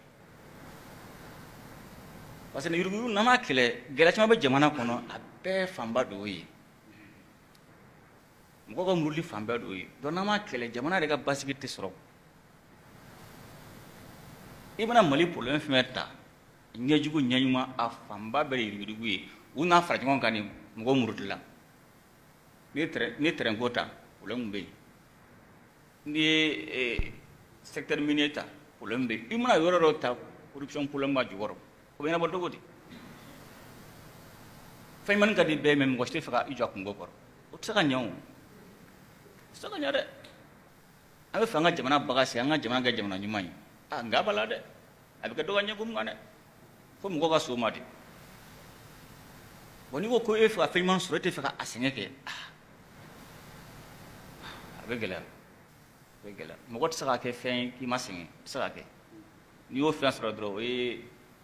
A: parce que ni yuruguyurugu n'an b'a kɛlɛ gɛlɛya caman bɛ jamana kɔnɔ a bɛɛ fanba de ye mɔgɔw ka muruli fan bɛɛ ye donc n'an kɛlɛ jamana yɛrɛ ka basigi tɛ sɔrɔ i bɛna mali problème fɛn ta ɲɛjugu ɲɛɲuman a fanba bɛɛ ye yuruguyurugu ye u n'a fara ɲɔgɔn kan de mɔgɔ murutila n'i ye tɛrɛn n'i ye tɛrɛn ko ta problème bɛ yen n'i ye ee, secteur minier ta problème bɛ yen i mana yɔrɔ dɔ ta corruption problème b'a jukɔrɔ ko ɓe bo dogodi fay man kadi be mem gosti faka i jok ngopor o tsaka ñaw tsaka nyare de aɓe fa nga jamana bagasi anga jamana ga jamana ñumañi a nga bala de aɓe ka doganya gum ngane ko fo mɔgɔ ka soma de bon n'i ko e fa fay man surete faka asenge ke a sɛgɛn kɛ a bɛ gɛlɛya k'i ma sɛgɛn ke n'i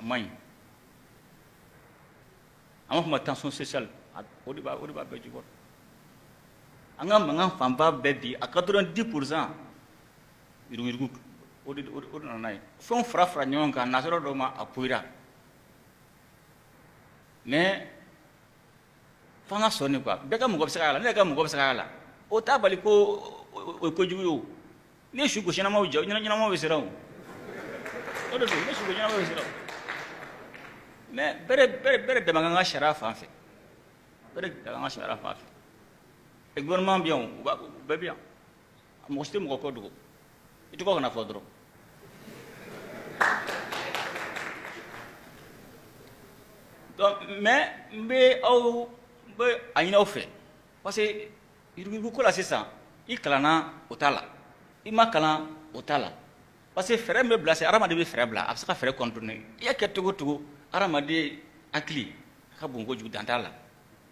A: a man ɲi an b'a fɔ ma tension sociale o de b'a o de b'a bɛɛ jukɔrɔ an ka mankan fanba bɛɛ bi a 90 yuruguyurugu o de o de n'a ye fɛnw fara fara ɲɔgɔn kan nasɔrɔ dɔ ma a poyira mais f'an ka sɔn nin quoi bɛɛ ne yɛrɛ ka mɔgɔ bɛ se k'a la o t'a bali ko o ye kojugu ye ne su ko ɲɛnamaw jɛ ɲɛnamaw bɛ siran o o de don ne su ko ɲɛnamaw bɛ o. mais bɛrɛ dama ka ka sariya fan fɛ bɛrɛ dama ka et gouvernement bien ou o bien, bɛ yan mɔgɔ si mais donc mais a parce que ko la sisan i c'est o t'a la ma o parce que fɛɛrɛ min bɛ bila se hadamaden bɛ Il y a bɛ il hadamaden hakili a ka bon kojugu dan t'a la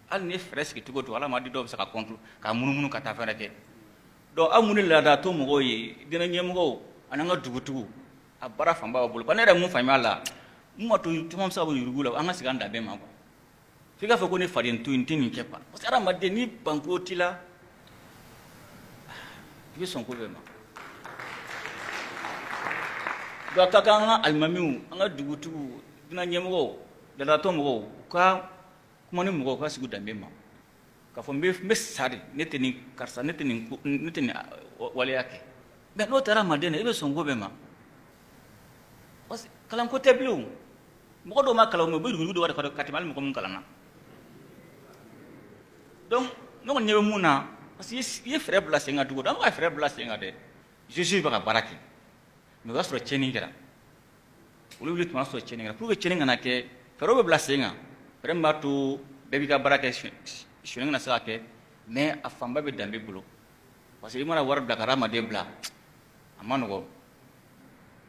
A: hali ni fɛɛrɛ sigi cogo to hadamaden dɔw bɛ se ka kɔntu ka munumunu ka taa fɛn kɛ donc aw mun ni laada to mɔgɔw ye diinɛ ɲɛmɔgɔw ani an ka dugutigiw a baara fanba b'a bolo ne yɛrɛ mun faamuya la n ma to caman bɛ se ka bɔ yurugu la an ka segin an danbe ma f'i k'a fɔ ko ne faden to yen n tɛ nin kɛ parce que hadamaden ni banko t'i la i bɛ sɔn ko bɛɛ ma donc a ka kan an ka alimamiw an ka dugutigiw jamana ɲɛmɔgɔw lanaratɔ mɔgɔw u ka kuma ni mɔgɔw ka sigi danbe ma k'a fɔ n bɛ sa de ne tɛ nin karisa ne tɛ nin ne tɛ nin waleya kɛ mɛ n'o taara manden na i bɛ sɔn ko bɛɛ ma parce que kalanko tɛ bilen o mɔgɔ dɔw ma kalan o mɛ u bɛ yurugu yurugu dɔ ka tɛmɛ hali mɔgɔ min kalanna donc ne kɔni ɲɛ bɛ mun na parce que i ye fɛɛrɛ bila sen kan cogo di an bɛ ka fɛɛrɛ bila sen kan dɛ juge bɛ ka baara kɛ mɛ o y'a sɔrɔ tiɲɛni kɛra olu wuli tuma sɔrɔ tiɲɛni kan pour tiɲɛni kana kɛ fɛɛrɛw bɛ bila sen kan fɛɛrɛ min b'a to bɛɛ b'i ka baara kɛ suɲɛni kana se ka kɛ mais a fanba bɛ danbe bolo parce que i mana wari bila ka hadamaden bila a ma nɔgɔ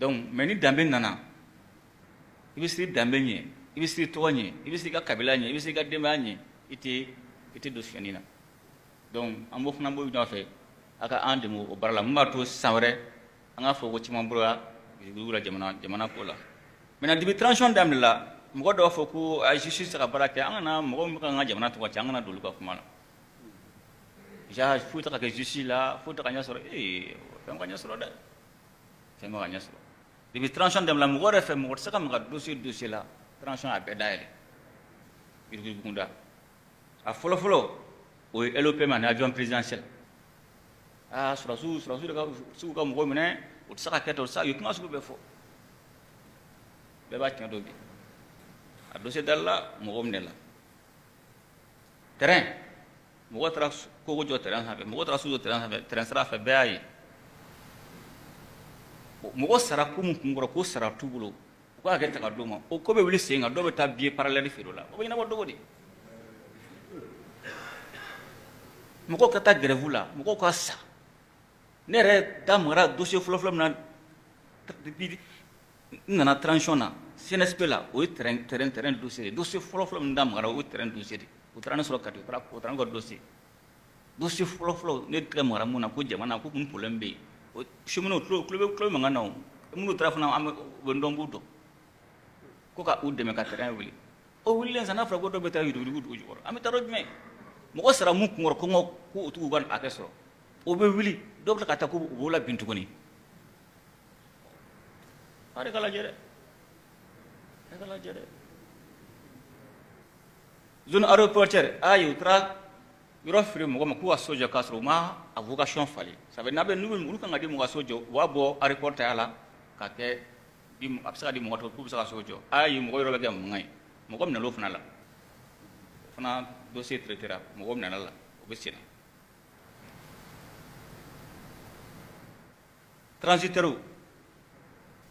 A: donc mais ni danbe nana i bɛ siri danbe ɲɛ i bɛ siri tɔgɔ ɲɛ i bɛ siri i ka kabila ɲɛ i bɛ siri i ka denbaya ɲɛ i tɛ i tɛ don suɲɛni na donc an b'o fana b'o ɲɔgɔn fɛ a ka an dɛmɛ o baara la mun b'a to san wɛrɛ an k'a fɔ ko caman bɔra la jamana jamana ko la mena dibi transition daminɛ mɔgɔ dɔw fɔ ko a jisi sa bara ke an kana mɔgɔ min kan ka jamana to cɛ an kana ka kuma ja fo ta ka kɛ jusi la fo ta ka ɲɛ sɔrɔ ee fɛn ka da se mo fɛn ka ɲɛ dibi transition dam la yɛrɛ re fe tɛ sa ka maga dossier dossier la transition a bɛɛ dayɛlɛ bunda a folo o ye man avion adjoint présidentiel sura su sura su ka su ka mɔgɔ mena o tsaka ka to sa o kuma su be fo bɛɛ b'a tiɲɛ dɔn bi a dose dalila mɔgɔ minɛ la tɛrɛn mɔgɔ taara kogo jɔ tɛrɛn sanfɛ mɔgɔ taara su tɛrɛn sanfɛ tɛrɛn sira fɛ bɛɛ y'a ye mɔgɔ sara ko mun kun kɔrɔ ko sara t'u bolo u k'a kɛ ta ka d'u ma o ko bɛ wuli sen kan dɔw bɛ taa biye paralɛli feere o la o bɛ ɲɛnabɔ dogo de mɔgɔw ka taa gɛrɛfu la mɔgɔw ka sa ne yɛrɛ da magara dosiye fɔlɔfɔlɔ min na n nana transition na cnsp la o ye terrain terrain terrain dossier de dossier fɔlɔ fɔlɔ min damagara o ye terrain dossier de o taara ne sɔrɔ kati o taara ne ka dossier dossier fɔlɔ fɔlɔ ne tɛgɛ magara mun na ko jamana ko kun problème bɛ yen o cheminot tulo tulo bɛ tulo mankan na o minnu taara fana an bɛ u bɛ dɔn b'u dɔn ko ka u dɛmɛ ka terrain wuli o wulilen sa n'a fɔra ko dɔ bɛ taa yurugu dugu jukɔrɔ an bɛ taa yɔrɔ jumɛn mɔgɔ sara mun kun ko n ka ko u t'u ka hakɛ sɔrɔ o bɛ wuli dɔw bɛ ka taa ko u b'o labin tuguni Ada kalah je dek. Ada kalah je dek. zone aéroportière a yutra yɔrɔ feere mɔgɔ ma k'u ka sojɔ k'a sɔrɔ u ma a vocation falen sabu n'a bɛ n'u olu kan ka di mɔgɔ sojɔ u b'a la ka kɛ a bɛ se ka di mɔgɔ tɔ k'u bɛ se ka sojɔ a ye mɔgɔ yɔrɔ bɛ la fana dossier traitera mɔgɔ minɛ la o bɛ senna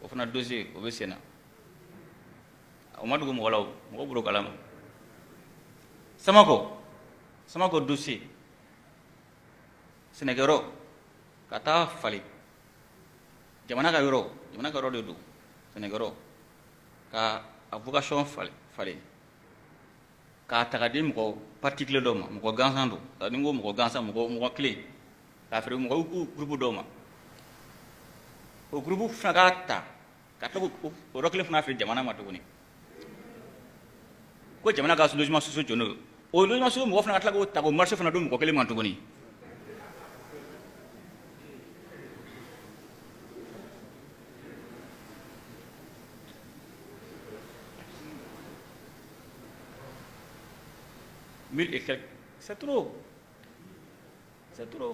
A: o fana dossier o bɛ sen o ma dugu mɔgɔ la o mɔgɔ bolo samako samako dossier sɛnɛkɛyɔrɔ ka taa falen jamana ka yɔrɔ jamana ka yɔrɔ de don sɛnɛkɛyɔrɔ ka a vocation falen falen k'a ta di mɔgɔ particulier dɔ ma mɔgɔ gansan don ni n ko mɔgɔ gansan mɔgɔ mɔgɔ kelen k'a feere mɔgɔ groupe dɔw ma o g r u p e fana g a ta ka tila k'o r o k e l e fana feere jamana ma tuguni ko jamana ka l o g e m e m a s u s u j o n'o o l o g i m a s u s u m ɔ g f n a ka t l a k'o ta k'o marché fana d u mɔgɔ k e l e ma tuguni m i l e et quelques c'est trop c'est trop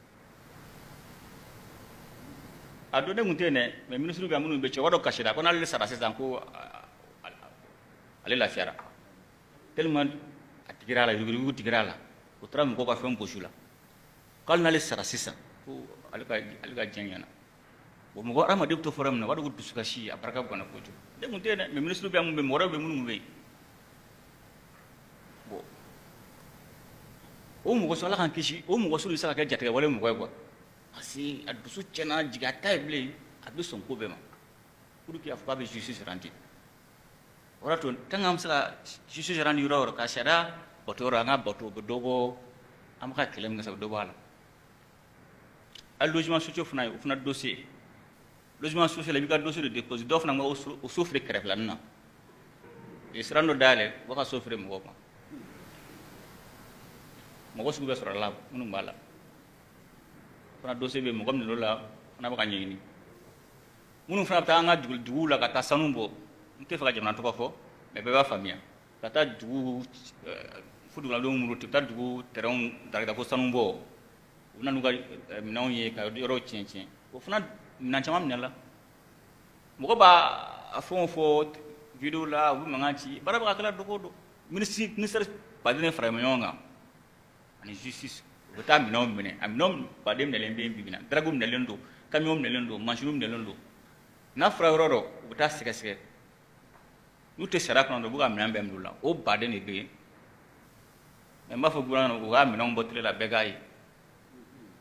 A: a don ne tun tɛ yen dɛ mɛ minisiri bɛ minnu bɛ cɛ wari dɔ kasira ko n'ale sara sisan ko ale lafiyara tellement a tigɛra a la yuruguyurugu tigɛra a la o taara mɔgɔw ka fɛn gosi la k'ale n'ale sara sisan ko ale ka ale ka diɲɛ ɲɛna bon mɔgɔ hadamaden bɛ to fɔra min na o b'a dɔn ko dusukasi a barika bonyana kojugu ne tun tɛ yen dɛ mɛ minisiri bɛ minnu bɛ yen mɔgɔ wɛrɛw bɛ minnu bɛ yen bon o mɔgɔ sugu ala k'an kisi o mɔgɔ sugu bɛ se ka kɛ jatigɛwale mɔgɔ ye quoi parce a dusu tiɲɛna jigin a ta ye bilen a bɛ sɔn ko bɛɛ ma pour que a fɔ k'a bɛ justice rendre o de y'a to tant que an bɛ se ka justice rendre yɔrɔ o yɔrɔ ka sariya bato yɔrɔ an ka bato o bɛ dɔ bɔ an bɛ ka kɛlɛ min kɛ sa o bɛ dɔ bɔ a la hali logement sociaux fana o fana dossier logement social i b'i ka dossier de déposer dɔw fana bɛ o so feere kɛrɛfɛlanin na u e ye siran dɔ dayɛlɛ u b'a ka so feere mɔgɔw ma mɔgɔ sugu bɛɛ sɔrɔla la minnu b'a la fana dossier bɛ mɔgɔ min n'o la fana eh, bɛ eh, ka ɲɛɲini minnu fana bɛ taa an ka duguw la ka taa sanu bɔ n tɛ fɛ ka jamana tɔgɔ fɔ mɛ bɛɛ b'a faamuya ka taa dugu fo duguladenw muruti u bɛ taa dugu tɛrɛnw daraka ko sanu bɔ u bɛ na n'u ka minɛnw ye ka yɔrɔw tiɲɛ tiɲɛ o fana minɛn caman minɛ la mɔgɔ b'a fɛn o fɔ video la u bɛ mankan ci baara bɛ ka kɛla dogo don ministre baden de ɲɔgɔn kan ani justice u bɛ taa minɛnw minɛ a minɛnw baden minɛlen bɛ yen bi bi na daragu minɛlen don kamiyɔn minɛlen don mansiniw minɛlen don n'a fɔra yɔrɔ dɔ u bɛ taa sɛgɛsɛgɛ n'u tɛ sariya kɔnɔ dɔrɔn u bɛ ka minɛn bɛɛ minɛ u la o baden de bɛ yen mɛ n b'a fɔ buran u ka minɛnw bɔ tile la bɛɛ k'a ye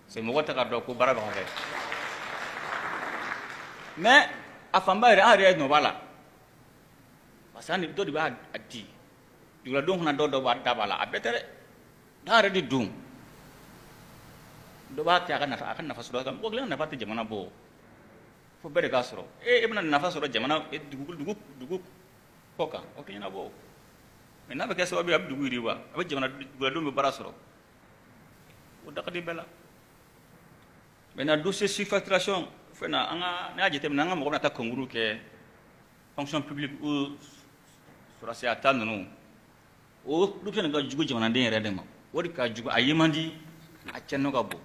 A: c'est mɔgɔ tɛ ka dɔn ko baara bɛ ka kɛ mɛ a fanba yɛrɛ an yɛrɛ nɔ b'a la parce que dɔ de b'a di duguladenw fana dɔw dɔ b'a da la a bɛɛ tɛ dɛ n'a yɛrɛ de don Do b'a akan nafas ka nafa a ka nafa nafa jamana bo? fo bere de k'a e e bɛna nafa sɔrɔ jamana dugu dugu dugu kɔ kan o tɛ ɲɛnabɔ mɛ n'a bɛ kɛ dugu yiriwa a jamana duguladenw bɛ baara sɔrɔ o da ka di bɛɛ la maintenant dossier surfacturation fɛn na anga ka n'a jateminɛ an anga mɔgɔ bɛna taa kɔnkuru kɛ fonction publique ou sɔrɔsiya ta ninnu o dossier nin ka jugu ma ka jugu a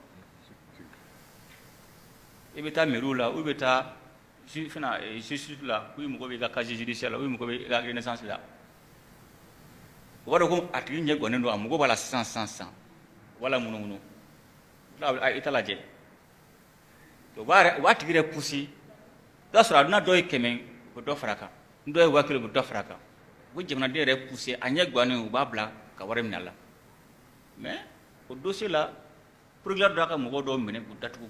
A: i bɛ taa mairie la u bɛ taa fɛnɛ eh, justice la u mago bɛ i ka casier judiciaire la u mago bɛ i ka renaissance la o b'a dɔn ko a tigi ɲɛ gɔnnen don a mago b'a la sisan sisan sisan wala munumunu i t'a lajɛ o b'a yɛrɛ o b'a tigi yɛrɛ pusi i b'a sɔrɔ a dunan dɔ ye kɛmɛ o dɔ fara a kan n dɔ ye waa kelen o dɔ fara a kan o jamanaden yɛrɛ pusi a ɲɛ gɔnnen u b'a bila ka wari minɛ a la mais o dossier la procureur dɔ y'a ka mɔgɔ dɔw minɛ k'u datugu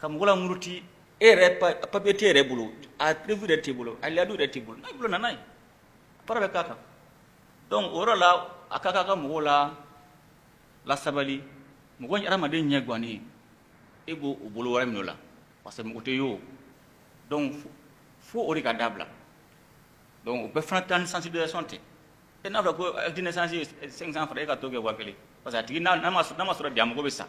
A: Eh, eh, ah, ah, ka mɔgɔ la muruti e yɛrɛ papiye t'e yɛrɛ bolo a preuve yɛrɛ t'e bolo a liyadu yɛrɛ t'e bolo n'a bolo nana ye baara bɛ k'a kan donc o yɔrɔ la a ka kan ka mɔgɔw la lasabali mɔgɔ ye ɲɛ guwanen e b'o o bolo wɛrɛ minɛ o la parce que mɔgɔ tɛ ye o donc fo o de ka dabila donc o bɛɛ fana taa ni sensibilisation tɛ e n'a fɔra ko acte de ye cinq cent francs e ka t'o kɛ wa kelen parce que a tigi n'a ma sɔrɔ bi a mago bɛ sa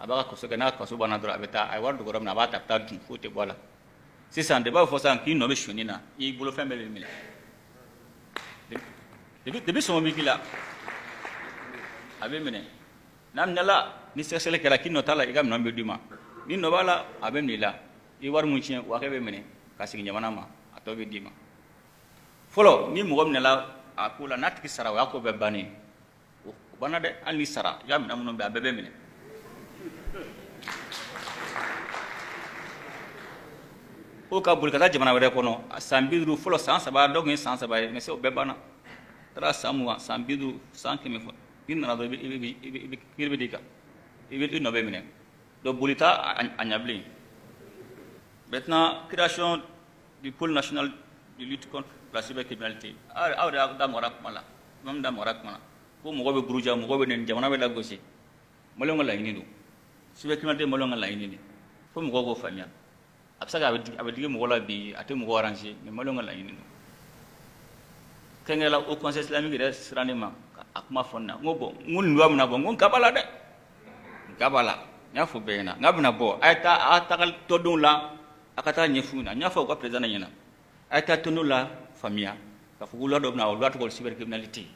A: abaga kosegena kasoba na dɔrɔn a bɛ taa a ye wari dogora min na a ta ki fute bola si san de b'a fo san k'i no me suɲɛni na i bolofɛn bɛɛ bɛ minɛ de depi sɔngɔ b'i k'i la a bɛ minɛ n'a minɛ la ni sɛgɛsɛgɛli kɛra k'i no tala igam no ka minɛn ma ni no bala abe a i war mu chen wa tiɲɛ o hakɛ bɛ nyama na ma ato tɔ bɛ d'i ma fɔlɔ ni mu gom a akula la n'a sara wa ko be bani oh, bana de dɛ sara i ka minɛn minnu bɛ a bɛɛ o ka boli ka taa jamana wɛrɛ kɔnɔ san bi duuru fɔlɔ san saba dɔw tun ye san saba ye mɛ se o bɛɛ banna taara san mugan san bi duuru san kɛmɛ fɔ n'i nana dɔrɔn i bɛ i bɛ i bɛ d'i kan i bɛ i nɔ bɛ minɛ donc boli t'a a ɲɛ bilen maintenant création du pôle national de lutte contre la cybercriminalité aw de da magara kuma la imam da magara kuma na ko mɔgɔ bɛ buruja mɔgɔ bɛ nɛni jamana bɛ lagosi maliyɛnw ka laɲini don cybercriminalité maliyɛnw ka laɲini de fo mɔgɔw k'o faamuya apsaga abid abid gi mugola bi ati mugora nji ni malunga la yini no kenga ukon se islami ma akma fonna ngobo ngun ndwa mna bo ngun kabala de kabala nyafu be na ngab na bo ata ata ah, kal todun la akata nyafu fu na nya fo ko prezana nya na ata tunula famia ka fu gula do na wa lwat ko cyber criminality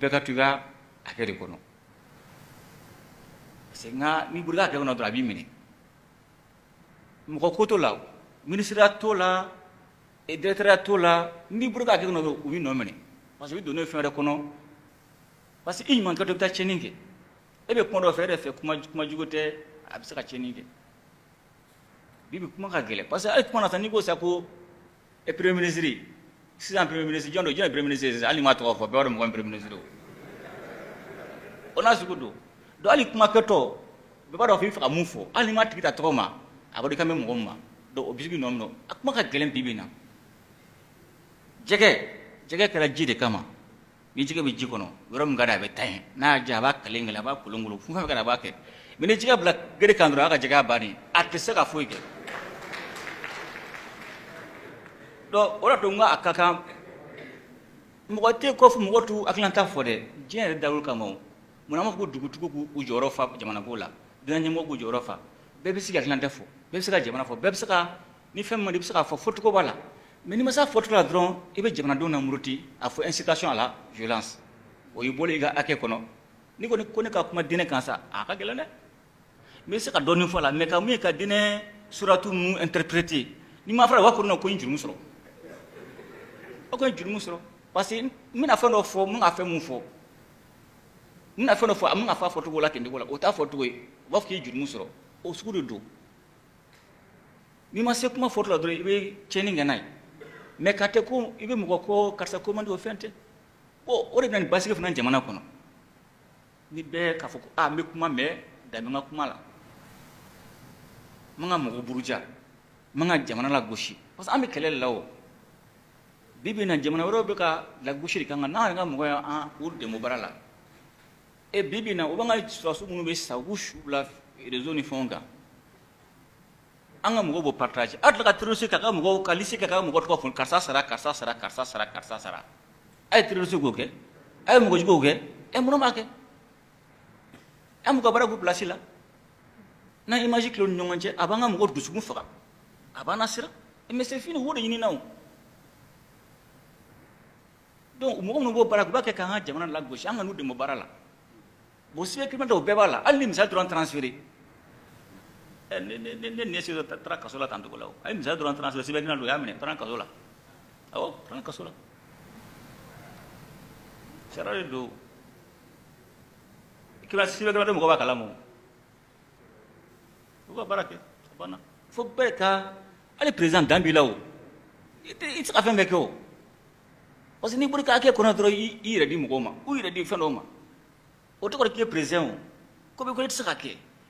A: ka tuga akere kono se nga ni burga ka kono tra mɔgɔ ko t'o la minisiriya t'o la eh, directeuriya t'o la n'i bolo k'a kɛ nɔfɛ u b'i nɔ minɛ parce que i bɛ don n'o ye fɛn wɛrɛ kɔnɔ parce que i ɲuman kɛ dɔ bɛ taa tiɲɛni kɛ e bɛ kuma dɔ fɛ e yɛrɛ fɛ kuma kuma jugu tɛ a bɛ se ka tiɲɛni kɛ bi bi kuma ka gɛlɛn parce que hali kuma na sa n'i ko sa ko e premier ministre sisan premier ministre jɔn don jɔn ye premier ministre sisan hali ni m'a tɔgɔ fɔ bɛɛ b'a dɔn mɔgɔ min premier ministre don o n'a sugu do donc hali kuma kɛtɔ bɛɛ b'a dɔn k'i bɛ fɛ ka mun fɔ hali n'i m'a tigi ta tɔgɔ ma a b'a dɔn i kan bɛ mɔgɔ min ma donc o bisigi nɔ minɛ a kuma ka gɛlɛn bi bi in na jɛgɛ jɛgɛ kɛra ji de kama ni jɛgɛ bɛ ji kɔnɔ yɔrɔ min ka di a bɛ n'a y'a diya a b'a kalen kelen a b'a kolon kolon fɛn fɛn ka di a b'a kɛ mɛ ni jɛgɛ bila gere kan dɔrɔn a ka jɛgɛ bannen a tɛ se ka foyi kɛ donc o de a ka kan mɔgɔ tɛ kɔ fɔ mɔgɔ t'u hakilanta fɔ dɛ diɲɛ yɛrɛ kama o munna an b'a fɔ ko dugutigiw k'u jɔyɔrɔ fa jamanako la dunan ɲɛmɔgɔw k'u jɔyɔrɔ fa bɛɛ bɛ fɔ bɛɛ bɛ se ka jamana fɔ bɛɛ bɛ se ka ni fɛn min i bɛ se k'a fɔ n'i ma se a la dɔrɔn i bɛ jamanadenw na muruti a fɔ incitation à la violence o y'i bɔlen i ka hakɛ kɔnɔ n'i kɔni ko ne ka kuma diinɛ kan sa a ka gɛlɛn dɛ n bɛ se ka dɔɔnin fɔ a la mɛ ka mun ye ka diinɛ suratu ninnu interpréter n'i ma fara u b'a fɔ ko n ye jurumu sɔrɔ ko n ye parce que n bɛna fɛn dɔ fɔ n ka fɛn mun fɔ n bɛna fɛn dɔ fɔ la ten cogo la o t'a fɔcogo ye u b'a fɔ k'i ye jurumu sɔrɔ o sugu de n'i ma se kuma foro la dɔrɔn i bɛ tiɲɛni kɛ n'a ye mɛ ka tɛ ko i bɛ mɔgɔ ko karisa ko man o fɛn tɛ bon o de bɛ nin basigi fana jamana kɔnɔ ni bɛɛ k'a fɔ ko aa n bɛ kuma mɛ dan ka kuma la man ka mɔgɔ buruja man ka jamana lagosi parce an bɛ kɛlɛ de la o bi bi na jamana wɛrɛw bɛ ka lagosi de kan ka n'an ka mɔgɔ y'an k'u dɛmɛ baara la e bi bi na u b'an ka sɔrɔdasi minnu bɛ sa u b'u su bila rezo ni fɛnw kan Anga ka b'o partage aw tila ka terroriste k'a ka mɔgɔw ka liste k'a ka sara karsa sara karsa sara karsa sara a ye terroriste k'o kɛ a ye mɔgɔ juguw kɛ ɛ mun b'a kɛ an Na ka baara k'u place la n'an image tilenw ni ɲɔgɔn cɛ a b'an ka mɔgɔ dusukun faga a b'an nasiran fini u yini de donc b'o baara go b'a k'an ka jamana lagosi an ka n'u dɛmɛ baara la bon cybercriminel dɔw bɛɛ b'a la Ali ni misali dɔrɔn ne eh, nin ye taara kaso la tan togo la a ye misaliya dɔrɔn tana sɛbɛ sɛbɛdina do o y'a minɛ taara kaso la awɔ taara kaso la sariya fo bɛɛ ka hali président dan b'i la ka fɛn bɛɛ parce n'i bɔra ka hakɛ kɔnɔ dɔrɔn i yɛrɛ di ma u yɛrɛ di ma o tɔgɔ de k'i ye président ko bɛ ko i ka kɛ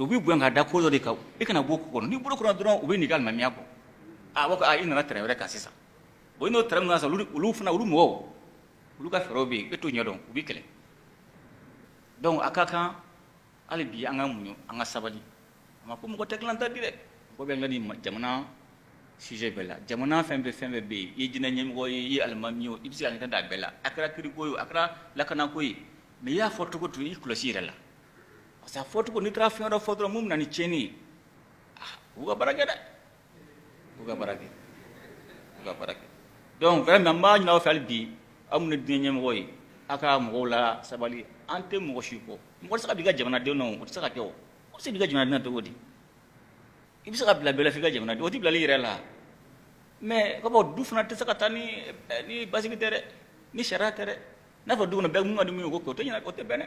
A: u b'i bonya k'a da ko dɔ de kan kana bɔ kono n'i bolo kɔnɔ dron u bɛ n'i gal mamia ko a b'a a ina nana tɛrɛ wɛrɛ kan sisan bon i n'o tɛrɛ min na sisan olu fana olu mɔgɔw ka fero bi yen e t'o ɲɛdɔn u b'i kɛlɛ donc a ka kan hali bi anga munyo anga sabali a ma ko mɔgɔ tɛ gilan ta di dɛ mɔgɔ bɛ gilan jamana sujet bɛɛ la jamana fɛn bɛɛ fɛn bɛɛ bɛ yen i ye jinɛ ɲɛmɔgɔ ye i ye alimami ye i bɛ se ka ɲɛta da a bɛɛ la a kɛra kiriko ye o a kɛra y'a fɔ cogo cogo i kɔlɔsi sa fotu ko nitra fiora fotro mum nani cheni uga barake da uga barake uga barake donc vraiment ma na fal bi amuna dina ñem woy aka mo la sabali ante mo shi ko mo sa diga jamana de no ko sa ka ko ko sa diga jamana to wodi ibi sa bila bela figa jamana wodi bila li rela mais ko bo du fana te sa ka tani ni basi tere ni sharatere. tere na fa du na be mu ngadi mu ko ko to ñana ko te bene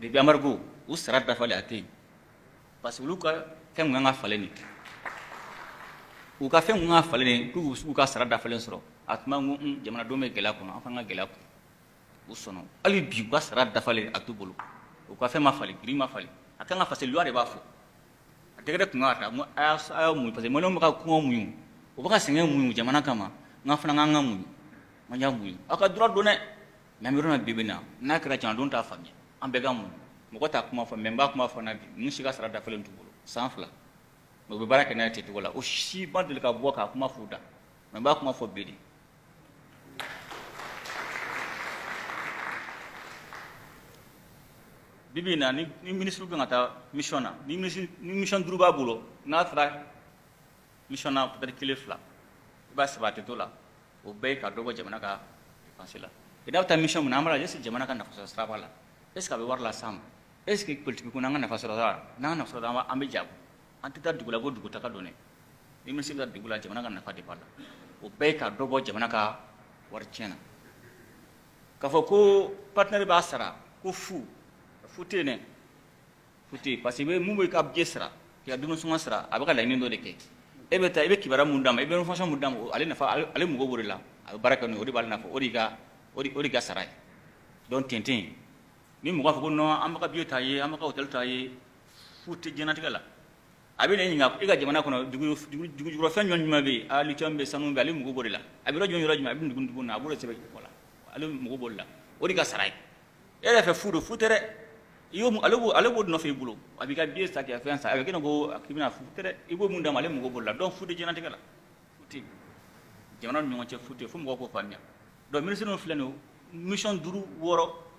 A: depuis amariku u sara dafalen a tɛ yen parce que olu ka fɛn kun ka falen de u ka fɛn kun ka falen de k'u k'u ka sara dafalen sɔrɔ a tun ko n jamanadenw bɛ gɛlɛya kɔnɔ an fana ka gɛlɛya kɔnɔ u sɔnna hali bi u ka sara dafalen a t'u bolo u ka fɛn ma falen giri ma falen a kan ka fase luwa de b'a fɔ a dɛgɛdɛ kun ka taa ko a y'a muɲu parce que maliyɛnw bɛ ka kuma muɲu u bɛ ka sɛgɛn muɲu jamana kama n ka fana k'an ka muɲu n ka y'a muɲu aw ka dura don dɛ mɛ an bɛ yɔrɔ min na bi bi in na n'a kɛra jamanadenw t'a faamuya an bɛɛ ka mun mɔgɔ t'a kuma fɔ mɛ n b'a kuma fɔ na bi ninnu si ka sara dafalen t'u bolo san fila mɛ u bɛ baara kɛ n'a ye ten cogo la o si ma deli ka bɔ k'a kuma f'u da mɛ n b'a kuma fɔ bi de bibi na ni minisiri kan ka taa mission na ni mission duuru b'a bolo n'a taara mission na peut-être kelen fila i b'a sabati to la o bɛɛ ye ka dɔ bɔ jamana ka dépense la i n'a bɛ taa mission min na an b'a lajɛ jamana ka nafasɔrɔ sira b'a la est ce que a bɛ wari la ma est ce que politique ko n'an ka nafa sɔrɔ n'an ka nafa sɔrɔ an bɛ jago an tɛ taa dugu ko dugu ta ka ni min se bɛ dugu la jamana ka nafa de b'a o bɛɛ ka dɔ bɔ jamana ka wari tiɲɛ na k'a fɔ ko partenaire b'a sara ko fu fu tɛ yen fu tɛ parce que mun bɛ ka biye sara k'i ka dumuni sɔngɔ sara a bɛ ka laɲini dɔ de kɛ e bɛ taa i bɛ kibaruya mun d'a i bɛ information mun d'a ale nafa ale mago b'o de la a bɛ baara kɛ n'o o de b'ale nafa o de ka o de ka sara ye donc tintin ni mɔgɔ fɔ ko nɔn an bɛ ka biye ta ye an bɛ ka hotɛli ta ye fu tɛ diɲɛnatigɛ la a bɛ na e ɲininka e ka jamana kɔnɔ dugujukɔrɔ fɛn jumɛn jumɛn bɛ yen aa litiyɔmu bɛ sanu bɛ ale mago b'o de la a bɛ yɔrɔ jumɛn yɔrɔ jumɛn a bɛ nugu nugu na a b'o de sɛbɛn kɔ la ale mago b'o de la o de ka sara ye e yɛrɛ fɛ fu don fu tɛ dɛ i y'o ale b'o ale b'o nɔfɛ i bolo a b'i ka biye sa k'i ka fɛn sa a bɛ kɛ ko k'i bɛna fu tɛ dɛ i b'o mun d'a ma ale mago b'o de la donc fu tɛ diɲɛnatigɛ la fu tɛ jamana ni ɲɔgɔn cɛ fu tɛ fo mɔgɔw k'o faamuya donc minisiri filɛ nin ye mission duuru wɔɔrɔ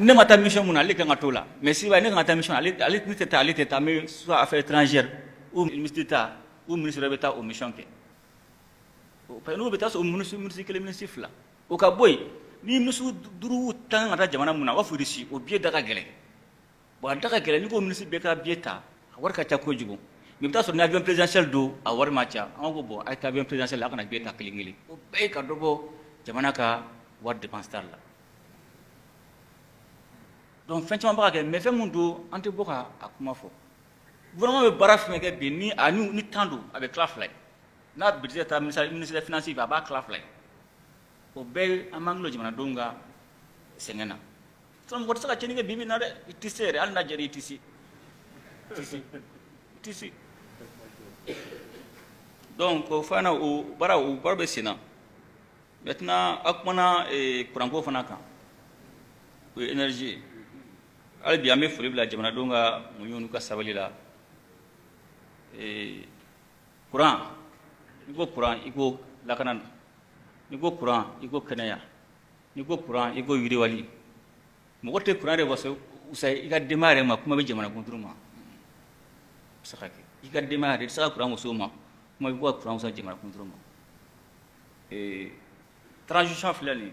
A: ne ma taa mission mun na ale kan ka t'o la mais Siba ne kan ka taa mission ale ale ne tɛ taa ale tɛ soit affaire étrangère ou um, ministre d'État ou um, ministre wɛrɛ bɛ taa um, mission kɛ parce que n'o bɛ taa sɔrɔ o ministre ministre kelen ministre fila o ni ministre duuru tan ka taa jamana mun na o b'a fɔ Irisi o bon a n'i ko ministre bɛɛ ka billet ta a wari ka mais i bɛ taa avion présidentiel don a wari ma ca bon a avion présidentiel la a kana billet ta kelen kelen oh, o bɛɛ jamana ka wari dépense ta donc fɛn caman b'a kɛ mais fɛn min don an tɛ bɔ ka a kuma fɔ gouvernement bɛ baara fɛn kɛ bi ni a ni ni temps don a bɛ tila fila ye n'a budget taara ministère finance fɛ a b'a tila fila ye o bɛɛ ye an b'an kulo jamanadenw ka sɛgɛn na sinon mɔgɔ tɛ se ka tiɲɛni kɛ bi bi in na dɛ i tɛ se yɛrɛ hali n'a jara i tɛ i tɛ se i tɛ se donc o fana o baara o baara bɛ sen na maintenant a kumana ee kuranko fana kan o ye énergie ye hali bi an bɛ foli bila jamanadenw ka muɲu n'u ka sabali la kuran n'i ko kuran i ko lakana n'i ko kuran i ko kɛnɛya n'i ko kuran i ko yiriwali mɔgɔ tɛ kuran de wasa wasa i ka denbaya yɛrɛ ma kuma bɛ jamana kunturu ma se ka kɛ i ka denbaya yɛrɛ i tɛ se ka kuran wasa o ma kuma bɛ bɔ ka kuran wasa jamana kunturu ma transition filɛ nin ye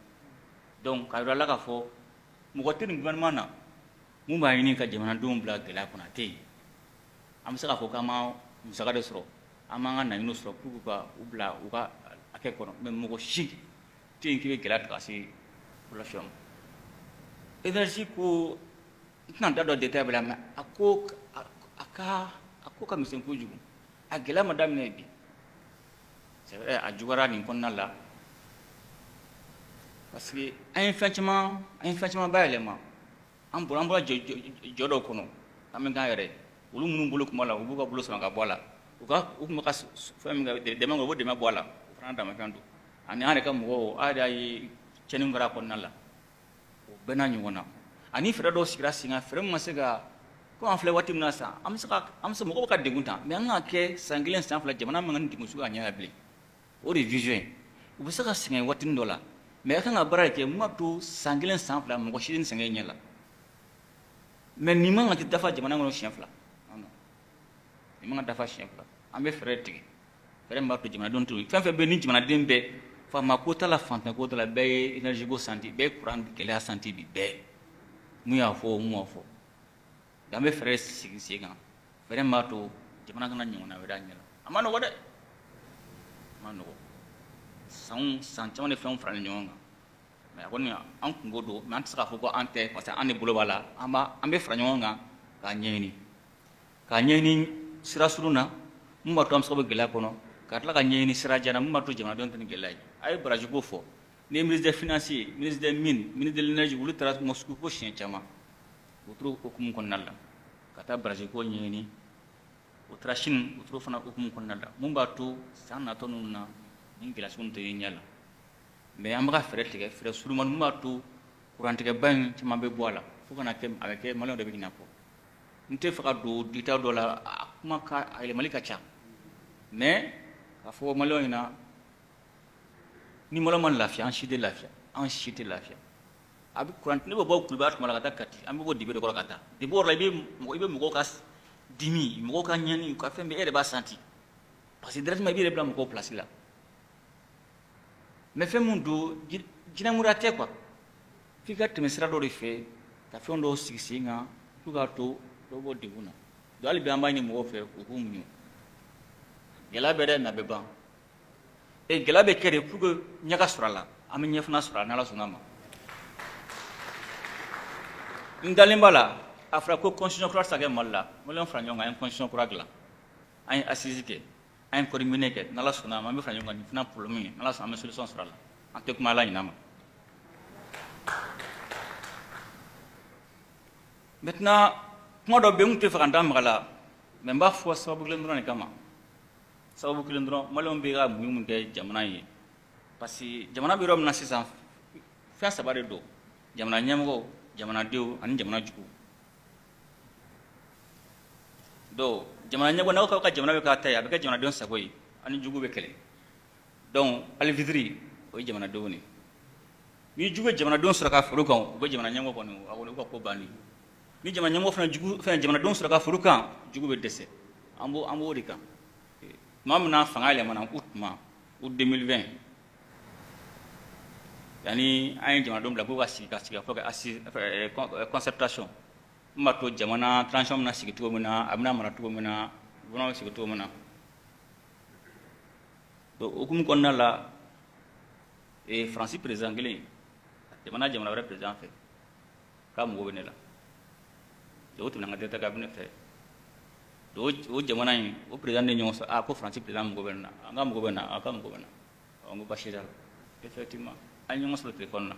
A: donc k'a yir'ala k'a fɔ mɔgɔ tɛ nin gouvernement na mun b'a ɲini ka jamanadenw bila gɛlɛya kɔnɔ a tɛ yen an bɛ se k'a fɔ k'an ma musaka de sɔrɔ an b'an ka naɲiniw sɔrɔ pour ka u bila u ka hakɛ kɔnɔ mais mɔgɔ si tɛ yen k'i bɛ gɛlɛya ta se population ma énergie ko n tɛna da dɔ détail bɛɛ la a ko a ka a ko ka misɛn kojugu a gɛlɛya ma daminɛ bi c'est vrai a juguyara nin kɔnɔna la parce que an ye fɛn caman an ye fɛn caman bayɛlɛma an bɔra an bɔra jɔ dɔw kɔnɔ an bɛ k'an yɛrɛ olu minnu bolo kuma la u b'u ka bolo sama ka bɔ a la u ka u tun bɛ ka fɛn min kɛ dɛmɛ u b'o dɛmɛ bɔ a la o fana damafɛn don ani an yɛrɛ ka mɔgɔw an yɛrɛ ye tiɲɛni kɛra a kɔnɔna la o bɛɛ n'a ɲɔgɔn na ani fɛɛrɛ dɔw sigira sen kan fɛɛrɛ min ma se ka komi an filɛ waati min na sisan an bɛ se ka an bɛ se mɔgɔw ka degun mɛ an k'a kɛ san kelen san fila jamana man ka degun sugu ka ɲɛ bilen o de ye vision ye u bɛ se ka sɛgɛn dɔ la mɛ i kan ka baara kɛ mun b'a to san kelen san fila mɔgɔ si tɛ nin sɛgɛn i ɲɛ la mɛ nin man ka tɛ dafa jamana kɔnɔ siɲɛ fila nin man ka dafa siɲɛ fila an bɛ fɛɛrɛ tigɛ fɛɛrɛ min b'a to jamanadenw tɛ fɛn fɛn bɛ ni jamanaden bɛɛ faama ko t'a la fantan ko t'a la bɛɛ ye énergie ko santi bɛɛ ye kuran gɛlɛya santi bi bɛɛ mun y'a fɔ mun y'a fɔ an bɛ fɛɛrɛ sigi sen kan fɛɛrɛ min b'a to jamana kana ɲɔgɔnna wɛrɛ a ɲɛ la a ma dɛ a san san caman de fɛnw farala ɲɔgɔn kan mɛ a kɔni an kungo do mɛ an tɛ se k'a fɔ ko an tɛ parce que an de bolo b'a la an b'a fara ɲɔgɔn kan k'a ɲɛɲini k'a ɲɛɲini sira surun na mun b'a to an bɛ se ka bɔ gɛlɛya kɔnɔ ka tila ka ɲɛɲini sira jan mun b'a to jamanadenw tɛ ni gɛlɛya ye a ye baraji fɔ ni ministre des finances ministre des mines ministre de l'énergie olu taara mɔsugu ko siɲɛ caman o tora hokumu kɔnɔna la ka taa baraji ɲɛɲini o taara sini o tora fana hokumu kɔnɔna la mun b'a to san natɔ ninnu na ni gɛlɛya sugu tɛ ɲɛ la mɛ an bɛ ka fɛɛrɛ tigɛ fɛɛrɛ surumani min b'a to kurantigɛba in caman bɛ bɔ a la fo kana kɛ a bɛ kɛ maliyɛnw de bɛ ɲin'a kɔ n tɛ fɛ ka don dita dɔ la a kuma ka a yɛlɛmali ka ca mɛ k'a fɔ maliyɛnw ɲɛna ni maliyɛn ma lafiya an si tɛ lafiya an si tɛ lafiya a bɛ ne bɛ bɔ kulubaya tuma la ka taa kati an bɛ bɔ dibe de kɔrɔ ka taa dibe yɔrɔ la i bɛ mɔgɔ i bɛ mɔgɔw ka dimi mɔgɔw ka ɲani u ka fɛn bɛɛ e yɛrɛ b'a santi parce que directement i b'i yɛrɛ bila mɔgɔw place la mɛ fɛn mun don jinɛmuya tɛ kuwa f'i ka tɛmɛ sira dɔ de fɛ ka fɛn dɔw sigi sen kan pour k'a to dɔ bɔ degun na don hali bi an b'a ɲini mɔgɔw fɛ u k'u muɲu gɛlɛya bɛ dɛ na bɛ ban e gɛlɛya bɛ kɛ de pour que sɔrɔ a la an bɛ ɲɛ fana sɔrɔ a la n'ala sɔnn'a ma n dalen b'a la a fɔra ko constitution kura tɛ se ka kɛ mali la maliyɛnw fara ɲɔgɔn kan an ye constitution kura dilan an ye assise kɛ an ye kɔriminɛ kɛ n'ala suna ma mi bɛ fara ɲɔgɔn kan nin fana n'ala sɔnna an suli solution sɔrɔ la an kuma la ma kuma do be kala kama sababu kelen dɔrɔn maliyɛnw bɛ ka mun mun jamana ye parce que jamana bɛ yɔrɔ min na sisan fɛn saba jamana ɲɛmɔgɔ ani jamana juku do jamana n'aw ka jamana bɛ k'a ta ye a bɛ kɛ jamanadenw sago ye ani jugu bɛ kɛlɛ donc alifitiri o ye jamanadenw ne ni jugu ye jamanadenw sɔrɔ ka foro kan u bɛ jamana ɲɛmɔgɔ kɔni a kɔni u ka ko banni ni jamana ɲɛmɔgɔ fana jugu fɛn jamanadenw sɔrɔ ka foro kan jugu bɛ dɛsɛ an b'o an b'o de kan tuma min na fanga yɛlɛmana u tuma u 2020 yanni an ye jamanadenw bila k'u ka sigi ka sigi ka fɔ ka asi concertation n to jamana transition bɛna sigi cogo min na a bɛna mara cogo min na jamana bɛ sigi cogo min na donc hukumu kɔnɔna la e, faransi président kelen jamana jamana wɛrɛ président fɛ k'a mago bɛ ne la donc o tɛmɛna ka dɛrɛtɛ kan a fɛ donc o jamana in o président de ɲɔgɔn sɔrɔ ah ko faransi président mago bɛ ne na an ka mago bɛ na an ka mago bɛ na n ko baasi la effectivement an ɲɔgɔn sɔrɔ telefɔni na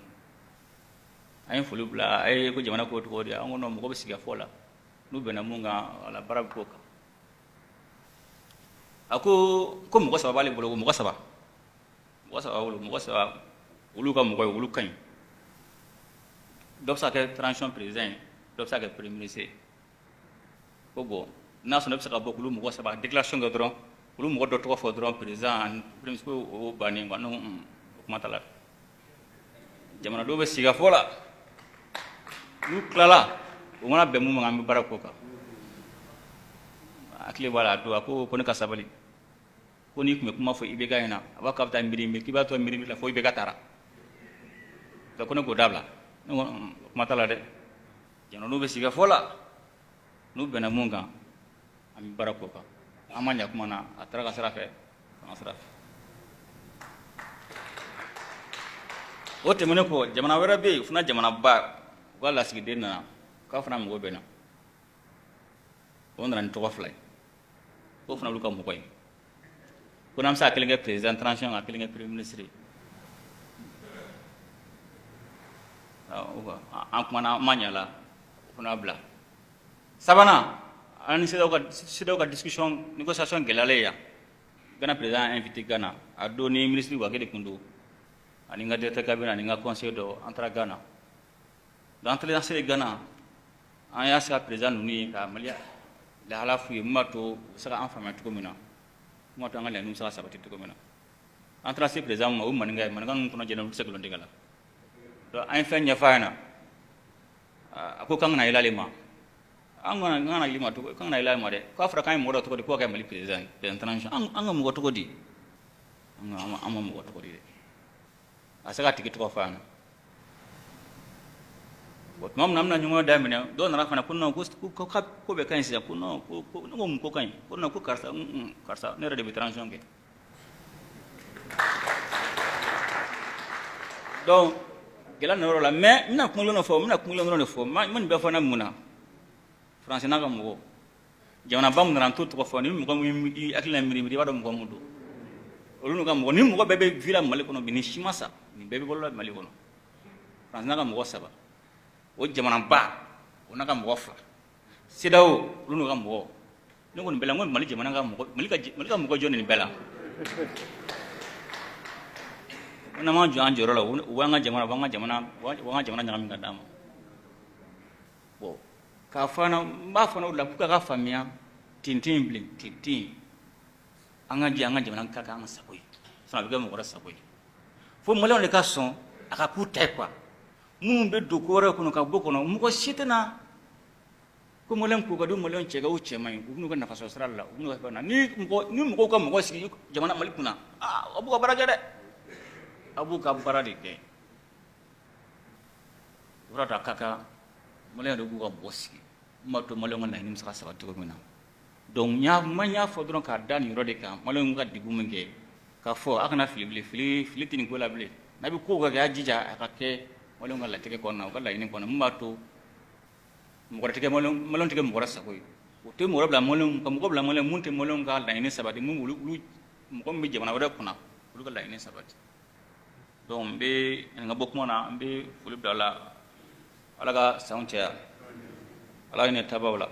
A: an ye foli bila a ye ko jamana ko tɔgɔ di an ko nɔ mɔgɔ bɛ sigi fɔ la n'u bɛnna mun kan wala baara bɛ k'o kan a ko ko mɔgɔ saba b'ale bolo ko mɔgɔ saba mɔgɔ saba bolo mɔgɔ saba olu ka mɔgɔ ye olu ka ɲi dɔ bɛ se ka kɛ transition president ye dɔ bɛ se ka kɛ premier ministre ko bon n'a sɔrɔ ne bɛ se ka bɔ k'olu mɔgɔ saba déclaration kɛ dɔrɔn olu mɔgɔ dɔ tɔgɔ fɔ dɔrɔn président ani premier ministre ko o bannen quoi ne ko o kuma t'a la jamanadenw bɛ sigi ka fɔ la n'u tilala o mana bɛn mun ma an bɛ baara k'o kan hakili b'a la a don a ko ko ne ka sabali ko n'i tun bɛ kuma fɔ ɲɛna a b'a k'a bɛ taa miiri miiri k'i b'a to miiri la fo ka ko ne k'o dabila ne ko kuma t'a la dɛ jɛnɛ n'u bɛ sigi fɔ la n'u bɛnna mun kan an bɛ baara k'o kan an ma kuma na a taara ka sira fɛ fanga sira fɛ o tɛmɛnen kɔ jamana wɛrɛ bɛ yen fana jamanaba ka lasigiden nana k'a fana mago bɛ na o nana ni tɔgɔ fila ye o fana b'olu ka mɔgɔ ye ko n'an bɛ se ka kelen kɛ président transition kan, ka kelen kɛ premier ministre an kumana an ma ɲa la o fana y'a bila sabanan an ni sedaw ka sedaw ka discussion négociation gɛlɛyalen yan Ghana président y'a invité Ghana a don ni ministre Wage de kun don ani n ka directeur cabinet ani n ka conseiller dɔ an taara D'entre dans gana an en y'a sa présent nous ka malia la hala fu mato sera en fama to komina mato ngala nous sera sabati to komina entre ces prezan ma umman ngai man kan kuna jena lu sekulon digala to en nya ya faina ako kang na ilale ma an ngana ngana ilima to kang na ilale ma de ko afra kan mo to ko ko mali prezan présentation an an mo to ko di an an mo to ko di asaka tikito faina watumam namna ñugo damina do nara fana kunno ko ko kap ko be kansi kunno ko ko ngo ko kan kunno ko karsa mm, mm, karsa ne rede transition ke donc gɛlɛya nana yɔrɔ la mais n bɛna kuma yɔrɔ fɔ n bɛna kuma yɔrɔ de fɔ n bɛ nin bɛɛ fɔ n'a mun na faransi n'a ka mɔgɔ jamanaba mun nana n t'o tɔgɔ fɔ ni mɔgɔ min i hakili la miiri i b'a dɔn mɔgɔ mun don olu n'u ka mɔgɔ ni mɔgɔ bɛɛ bɛ vi mali kɔnɔ bi ni si ma sa nin bɛɛ bɛ balo mali kɔnɔ faransi n'a ka mɔgɔ saba o jamanaba o n'a ka mɔgɔ fila sedawo olu n'u ka mɔgɔ ne kɔni bɛɛ la n ko mali jamana ka mɔgɔ mali ka mali ka mɔgɔ jɔn nin bɛɛ la ko n'an m'an jɔ an jɔyɔrɔ la u b'an ka jamana u b'an ka jamana u b'an ka jamana ɲagami ka d'an ma bɔn k'a fana n b'a fana o de la k'u ka ka faamuya tintin in bilen tintin an ka jɛ an ka jamana ka kɛ an ka sago ye sinon a bɛ kɛ mɔgɔ wɛrɛ sago ye fo maliyɛnw de ka sɔn a ka k'u ta ye quoi minnu bɛ don ko kɔnɔ ka bɔ kɔnɔ mɔgɔ si tɛna ko mɔlɛn ko ka di mɔlɛn cɛ ka u cɛ man ɲi u bɛ n'u ka nafa sɔrɔ sira la u bɛ n'u ka fɛn na ni mɔgɔ ni mɔgɔw ka mɔgɔ sigi jamana mali kunna aa aw b'u ka baara kɛ dɛ aw b'u ka baara de kɛ o de la ka kan mɔlɛn de b'u ka mɔgɔ sigi n b'a to mɔlɛn ka laɲini bɛ se ka sabati cogo min na donc n y'a ma n y'a fɔ dɔrɔn k'a da nin yɔrɔ de kan mɔlɛn ka degun min kɛ k'a fɔ a kana fili bilen fili fili tɛ nin ko la bilen n'a bɛ ko o kɛ a jija a ka kɛ maliyɛnw ka latigɛ kɔnɔna u ka laɲini kɔnɔna min b'a to mɔgɔ tɛ kɛ maliyɛnw tɛ kɛ mɔgɔ sago ye u tɛ mɔgɔ bila maliyɛnw ka mɔgɔ bila maliyɛnw mun tɛ maliyɛnw ka laɲini sabati mun olu mɔgɔ min bɛ jamana wɛrɛ kunna olu ka laɲini sabati donc n bɛ nin ka bɔ kuma na n bɛ foli bila la ala ka sanw caya ala hinɛ tabaw la